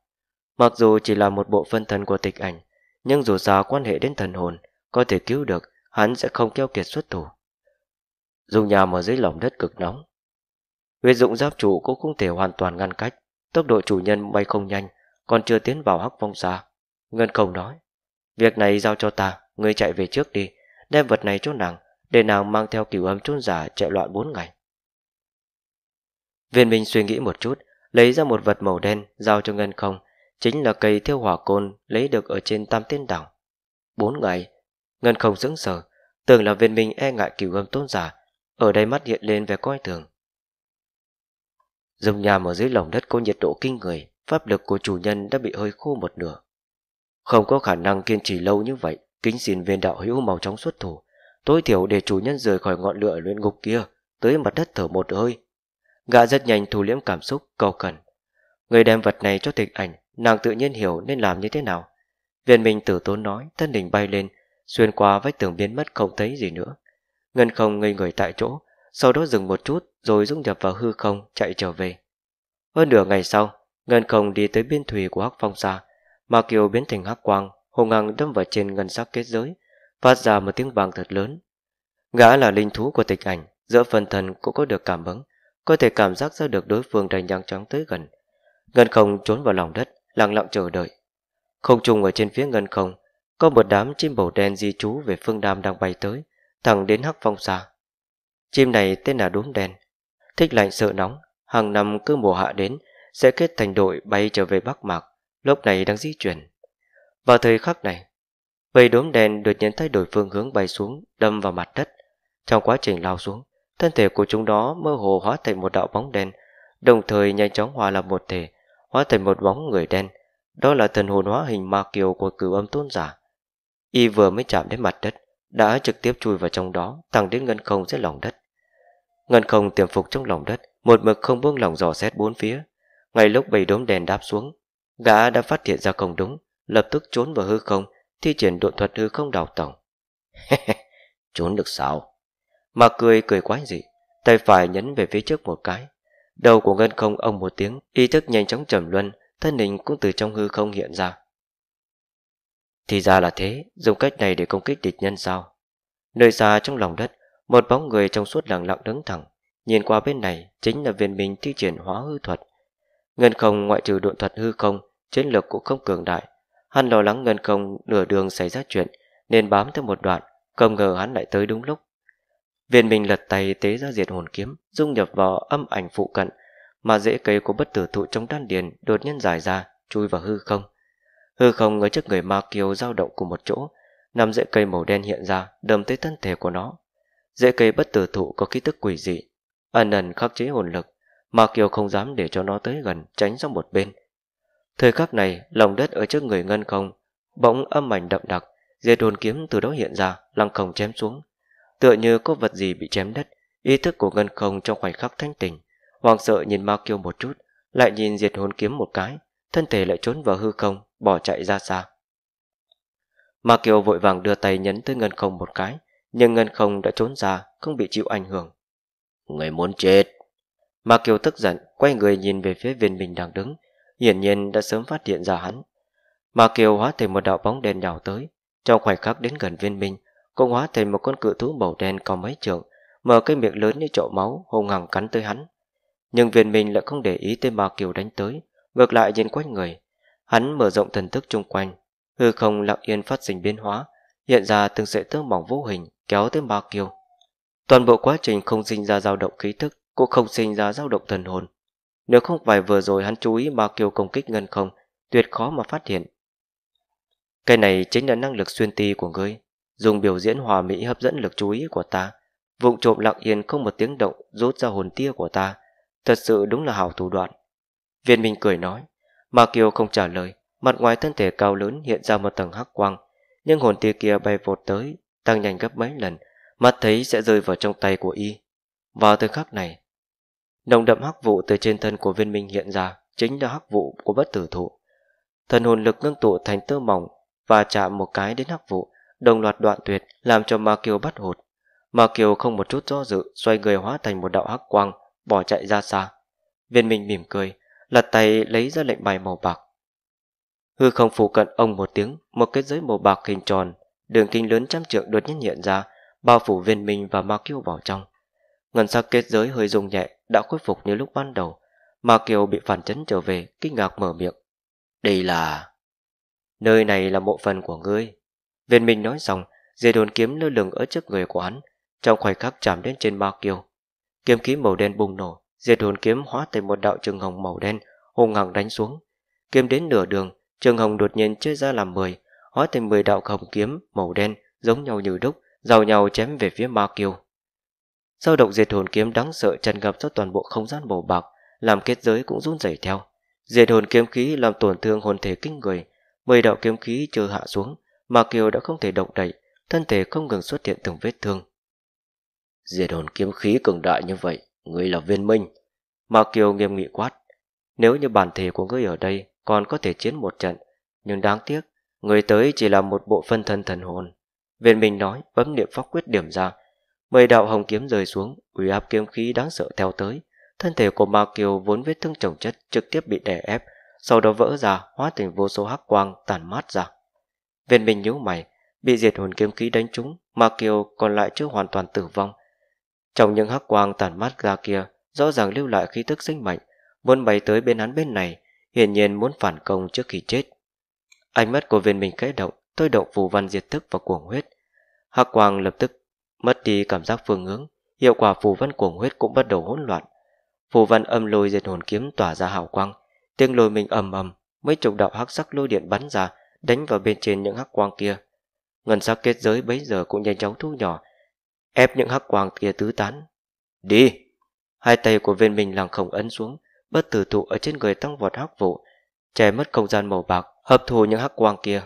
Mặc dù chỉ là một bộ phân thân của tịch ảnh, nhưng dù sao quan hệ đến thần hồn, có thể cứu được, hắn sẽ không keo kiệt xuất thủ dùng nhà mà dưới lòng đất cực nóng. Huyết dụng giáp chủ cũng không thể hoàn toàn ngăn cách, tốc độ chủ nhân bay không nhanh, còn chưa tiến vào hắc vong xa. Ngân Công nói, việc này giao cho ta, ngươi chạy về trước đi, đem vật này cho nàng, để nàng mang theo cửu âm chôn giả chạy loạn bốn ngày. Viên Minh suy nghĩ một chút, lấy ra một vật màu đen giao cho Ngân Không, chính là cây thiêu hỏa côn lấy được ở trên Tam Tiên Đảo. Bốn ngày, Ngân Không sững sờ, tưởng là Viên Minh e ngại cửu âm tôn giả, ở đây mắt hiện lên vẻ coi thường Dông nhà ở dưới lòng đất có nhiệt độ kinh người Pháp lực của chủ nhân đã bị hơi khô một nửa Không có khả năng kiên trì lâu như vậy Kính xin viên đạo hữu màu trắng xuất thủ Tối thiểu để chủ nhân rời khỏi ngọn lửa luyện ngục kia Tới mặt đất thở một hơi Gã rất nhanh thu liễm cảm xúc cầu cần Người đem vật này cho tịch ảnh Nàng tự nhiên hiểu nên làm như thế nào Viên mình tử tốn nói Thân hình bay lên Xuyên qua vách tường biến mất không thấy gì nữa Ngân không ngây người tại chỗ, sau đó dừng một chút rồi dung nhập vào hư không chạy trở về. Hơn nửa ngày sau, Ngân không đi tới biên thủy của Hắc Phong Sa, Ma Kiều biến thành Hắc Quang, hùng ngang đâm vào trên ngân sắc kết giới, phát ra một tiếng vang thật lớn. Gã là linh thú của tịch ảnh, giữa phần thần cũng có được cảm ứng, có thể cảm giác ra được đối phương đang nhanh chóng tới gần. Ngân không trốn vào lòng đất, lặng lặng chờ đợi. Không trung ở trên phía ngân không, có một đám chim bầu đen di trú về phương Nam đang bay tới, thẳng đến hắc phong xa. Chim này tên là đốm đen, thích lạnh sợ nóng, hàng năm cứ mùa hạ đến sẽ kết thành đội bay trở về Bắc Mạc, lúc này đang di chuyển. Vào thời khắc này, vây đốm đen được nhận thay đổi phương hướng bay xuống, đâm vào mặt đất. Trong quá trình lao xuống, thân thể của chúng đó mơ hồ hóa thành một đạo bóng đen, đồng thời nhanh chóng hòa làm một thể, hóa thành một bóng người đen. Đó là thần hồn hóa hình ma kiều của cửu âm tôn giả. Y vừa mới chạm đến mặt đất, đã trực tiếp chui vào trong đó thẳng đến ngân không dưới lòng đất ngân không tiềm phục trong lòng đất một mực không buông lòng dò xét bốn phía ngay lúc bảy đốm đèn đáp xuống gã đã phát hiện ra không đúng lập tức trốn vào hư không thi triển độ thuật hư không đào tổng trốn được sao mà cười cười quái gì tay phải nhấn về phía trước một cái đầu của ngân không ông một tiếng ý thức nhanh chóng trầm luân thân hình cũng từ trong hư không hiện ra thì ra là thế, dùng cách này để công kích địch nhân sao? Nơi xa trong lòng đất, một bóng người trong suốt lặng lặng đứng thẳng, nhìn qua bên này chính là viên minh thi triển hóa hư thuật. Ngân không ngoại trừ độn thuật hư không, chiến lược cũng không cường đại. Hắn lo lắng ngân không nửa đường xảy ra chuyện, nên bám theo một đoạn, không ngờ hắn lại tới đúng lúc. Viên minh lật tay tế ra diệt hồn kiếm, dung nhập vào âm ảnh phụ cận, mà dễ cây của bất tử thụ trong đan điền đột nhiên dài ra, chui vào hư không. Hư không ở trước người Ma Kiều dao động cùng một chỗ, năm rễ cây màu đen hiện ra, đâm tới thân thể của nó. Rễ cây bất tử thụ có khí tức quỷ dị, ẩn ẩn khắc chế hồn lực, Ma Kiều không dám để cho nó tới gần, tránh sang một bên. Thời khắc này, lòng đất ở trước người ngân không, bỗng âm ảnh đậm đặc, diệt hồn kiếm từ đó hiện ra, lăng không chém xuống. Tựa như có vật gì bị chém đất, ý thức của ngân không trong khoảnh khắc thanh tỉnh, hoàng sợ nhìn Ma Kiều một chút, lại nhìn diệt hồn kiếm một cái, thân thể lại trốn vào hư không, bỏ chạy ra xa. Ma Kiều vội vàng đưa tay nhấn tới ngân không một cái, nhưng ngân không đã trốn ra, không bị chịu ảnh hưởng. Người muốn chết! Ma Kiều tức giận, quay người nhìn về phía viên mình đang đứng, hiển nhiên đã sớm phát hiện ra hắn. Ma Kiều hóa thành một đạo bóng đen nhào tới, trong khoảnh khắc đến gần viên minh, cũng hóa thành một con cự thú màu đen cao mấy trượng, mở cái miệng lớn như chậu máu, hung hằng cắn tới hắn. Nhưng viên minh lại không để ý tới Ma Kiều đánh tới, Ngược lại nhìn quanh người Hắn mở rộng thần thức chung quanh Hư không lặng yên phát sinh biến hóa Hiện ra từng sợi tơ mỏng vô hình Kéo tới ba kiêu Toàn bộ quá trình không sinh ra dao động khí thức Cũng không sinh ra dao động thần hồn Nếu không phải vừa rồi hắn chú ý ba kiêu công kích ngân không Tuyệt khó mà phát hiện Cái này chính là năng lực xuyên ti của ngươi Dùng biểu diễn hòa mỹ hấp dẫn lực chú ý của ta Vụng trộm lặng yên không một tiếng động Rút ra hồn tia của ta Thật sự đúng là hảo thủ đoạn Viên Minh cười nói. Ma Kiều không trả lời, mặt ngoài thân thể cao lớn hiện ra một tầng hắc quang, nhưng hồn tia kia bay vột tới, tăng nhanh gấp mấy lần, mắt thấy sẽ rơi vào trong tay của y. Vào thời khắc này, nồng đậm hắc vụ từ trên thân của viên minh hiện ra chính là hắc vụ của bất tử thụ. Thần hồn lực ngưng tụ thành tơ mỏng và chạm một cái đến hắc vụ, đồng loạt đoạn tuyệt làm cho Ma Kiều bắt hụt. Ma Kiều không một chút do dự xoay người hóa thành một đạo hắc quang, bỏ chạy ra xa. Viên minh mỉm cười, lật tay lấy ra lệnh bài màu bạc. Hư không phủ cận ông một tiếng, một kết giới màu bạc hình tròn, đường kinh lớn trăm trượng đột nhiên hiện ra, bao phủ viên minh và ma kiêu vào trong. Ngân sắc kết giới hơi rung nhẹ, đã khôi phục như lúc ban đầu. Ma kiều bị phản chấn trở về, kinh ngạc mở miệng. Đây là... Nơi này là mộ phần của ngươi. Viên minh nói xong, dây đồn kiếm lơ lửng ở trước người của hắn, trong khoảnh khắc chạm đến trên ma kiều. Kiếm khí màu đen bùng nổ, Diệt hồn kiếm hóa thành một đạo trường hồng màu đen, hùng hằng đánh xuống. Kiếm đến nửa đường, trường hồng đột nhiên chia ra làm mười hóa thành mười đạo hồng kiếm màu đen giống nhau như đúc, giao nhau chém về phía Ma Kiều. sau động diệt hồn kiếm đáng sợ tràn ngập ra toàn bộ không gian màu bạc, làm kết giới cũng run rẩy theo. Diệt hồn kiếm khí làm tổn thương hồn thể kinh người, mười đạo kiếm khí chưa hạ xuống, Ma Kiều đã không thể động đậy, thân thể không ngừng xuất hiện từng vết thương. Diệt hồn kiếm khí cường đại như vậy, Ngươi là viên minh. Ma Kiều nghiêm nghị quát. Nếu như bản thể của ngươi ở đây còn có thể chiến một trận, nhưng đáng tiếc, ngươi tới chỉ là một bộ phân thân thần hồn. Viên minh nói, bấm niệm pháp quyết điểm ra. Mười đạo hồng kiếm rơi xuống, uy áp kiếm khí đáng sợ theo tới. Thân thể của Ma Kiều vốn vết thương trồng chất trực tiếp bị đè ép, sau đó vỡ ra, hóa thành vô số hắc quang tàn mát ra. Viên minh nhíu mày, bị diệt hồn kiếm khí đánh trúng, Ma Kiều còn lại chưa hoàn toàn tử vong, trong những hắc quang tản mát ra kia, rõ ràng lưu lại khí tức sinh mệnh muốn bay tới bên hắn bên này, hiển nhiên muốn phản công trước khi chết. Ánh mắt của viên mình khẽ động, thôi động phù văn diệt tức và cuồng huyết. Hắc quang lập tức mất đi cảm giác phương hướng, hiệu quả phù văn cuồng huyết cũng bắt đầu hỗn loạn. Phù văn âm lôi diệt hồn kiếm tỏa ra hào quang, tiếng lôi mình ầm ầm, mấy chục đạo hắc sắc lôi điện bắn ra, đánh vào bên trên những hắc quang kia. Ngân sắc kết giới bấy giờ cũng nhanh chóng thu nhỏ, ép những hắc quang kia tứ tán. Đi! Hai tay của viên mình làng khổng ấn xuống, bất tử thụ ở trên người tăng vọt hắc vụ, che mất không gian màu bạc, hấp thụ những hắc quang kia.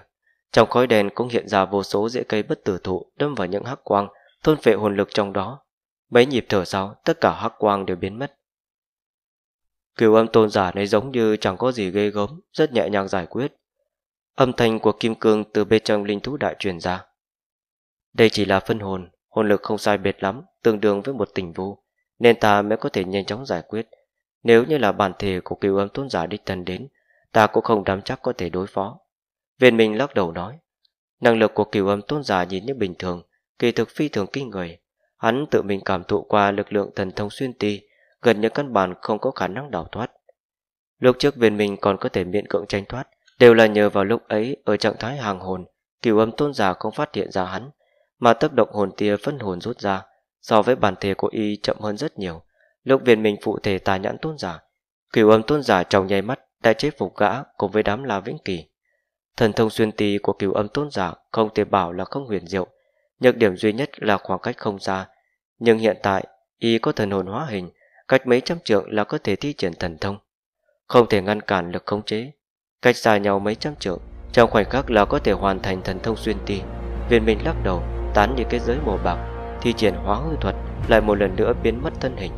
Trong khói đèn cũng hiện ra vô số rễ cây bất tử thụ đâm vào những hắc quang, thôn phệ hồn lực trong đó. Mấy nhịp thở sau, tất cả hắc quang đều biến mất. Cửu âm tôn giả này giống như chẳng có gì ghê gớm, rất nhẹ nhàng giải quyết. Âm thanh của kim cương từ bên trong linh thú đại truyền ra. Đây chỉ là phân hồn, hồn lực không sai biệt lắm, tương đương với một tình vu, nên ta mới có thể nhanh chóng giải quyết. Nếu như là bản thể của cựu âm tôn giả đích thân đến, ta cũng không dám chắc có thể đối phó. Viên Minh lắc đầu nói, năng lực của cửu âm tôn giả nhìn như bình thường, kỳ thực phi thường kinh người. Hắn tự mình cảm thụ qua lực lượng thần thông xuyên ti, gần như căn bản không có khả năng đào thoát. Lúc trước viên Minh còn có thể miễn cưỡng tranh thoát, đều là nhờ vào lúc ấy ở trạng thái hàng hồn, cửu âm tôn giả không phát hiện ra hắn mà tác động hồn tia phân hồn rút ra so với bản thể của y chậm hơn rất nhiều lúc viên mình phụ thể tà nhãn tôn giả cửu âm tôn giả trong nháy mắt đã chế phục gã cùng với đám la vĩnh kỳ thần thông xuyên tì của cửu âm tôn giả không thể bảo là không huyền diệu nhược điểm duy nhất là khoảng cách không xa nhưng hiện tại y có thần hồn hóa hình cách mấy trăm trượng là có thể thi triển thần thông không thể ngăn cản lực khống chế cách xa nhau mấy trăm trượng trong khoảnh khắc là có thể hoàn thành thần thông xuyên tì. viên minh lắc đầu tán như cái giới màu bạc, thi triển hóa hư thuật lại một lần nữa biến mất thân hình.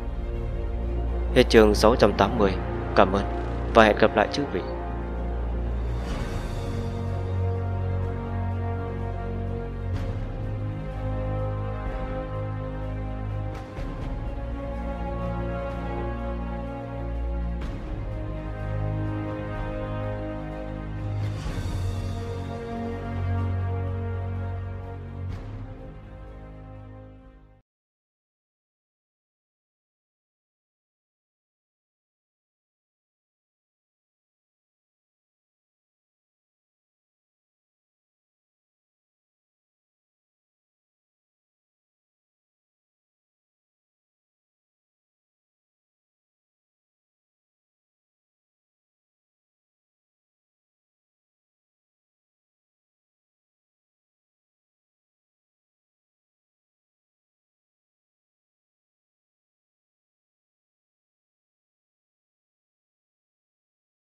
Hết trường 680, cảm ơn và hẹn gặp lại chư vị.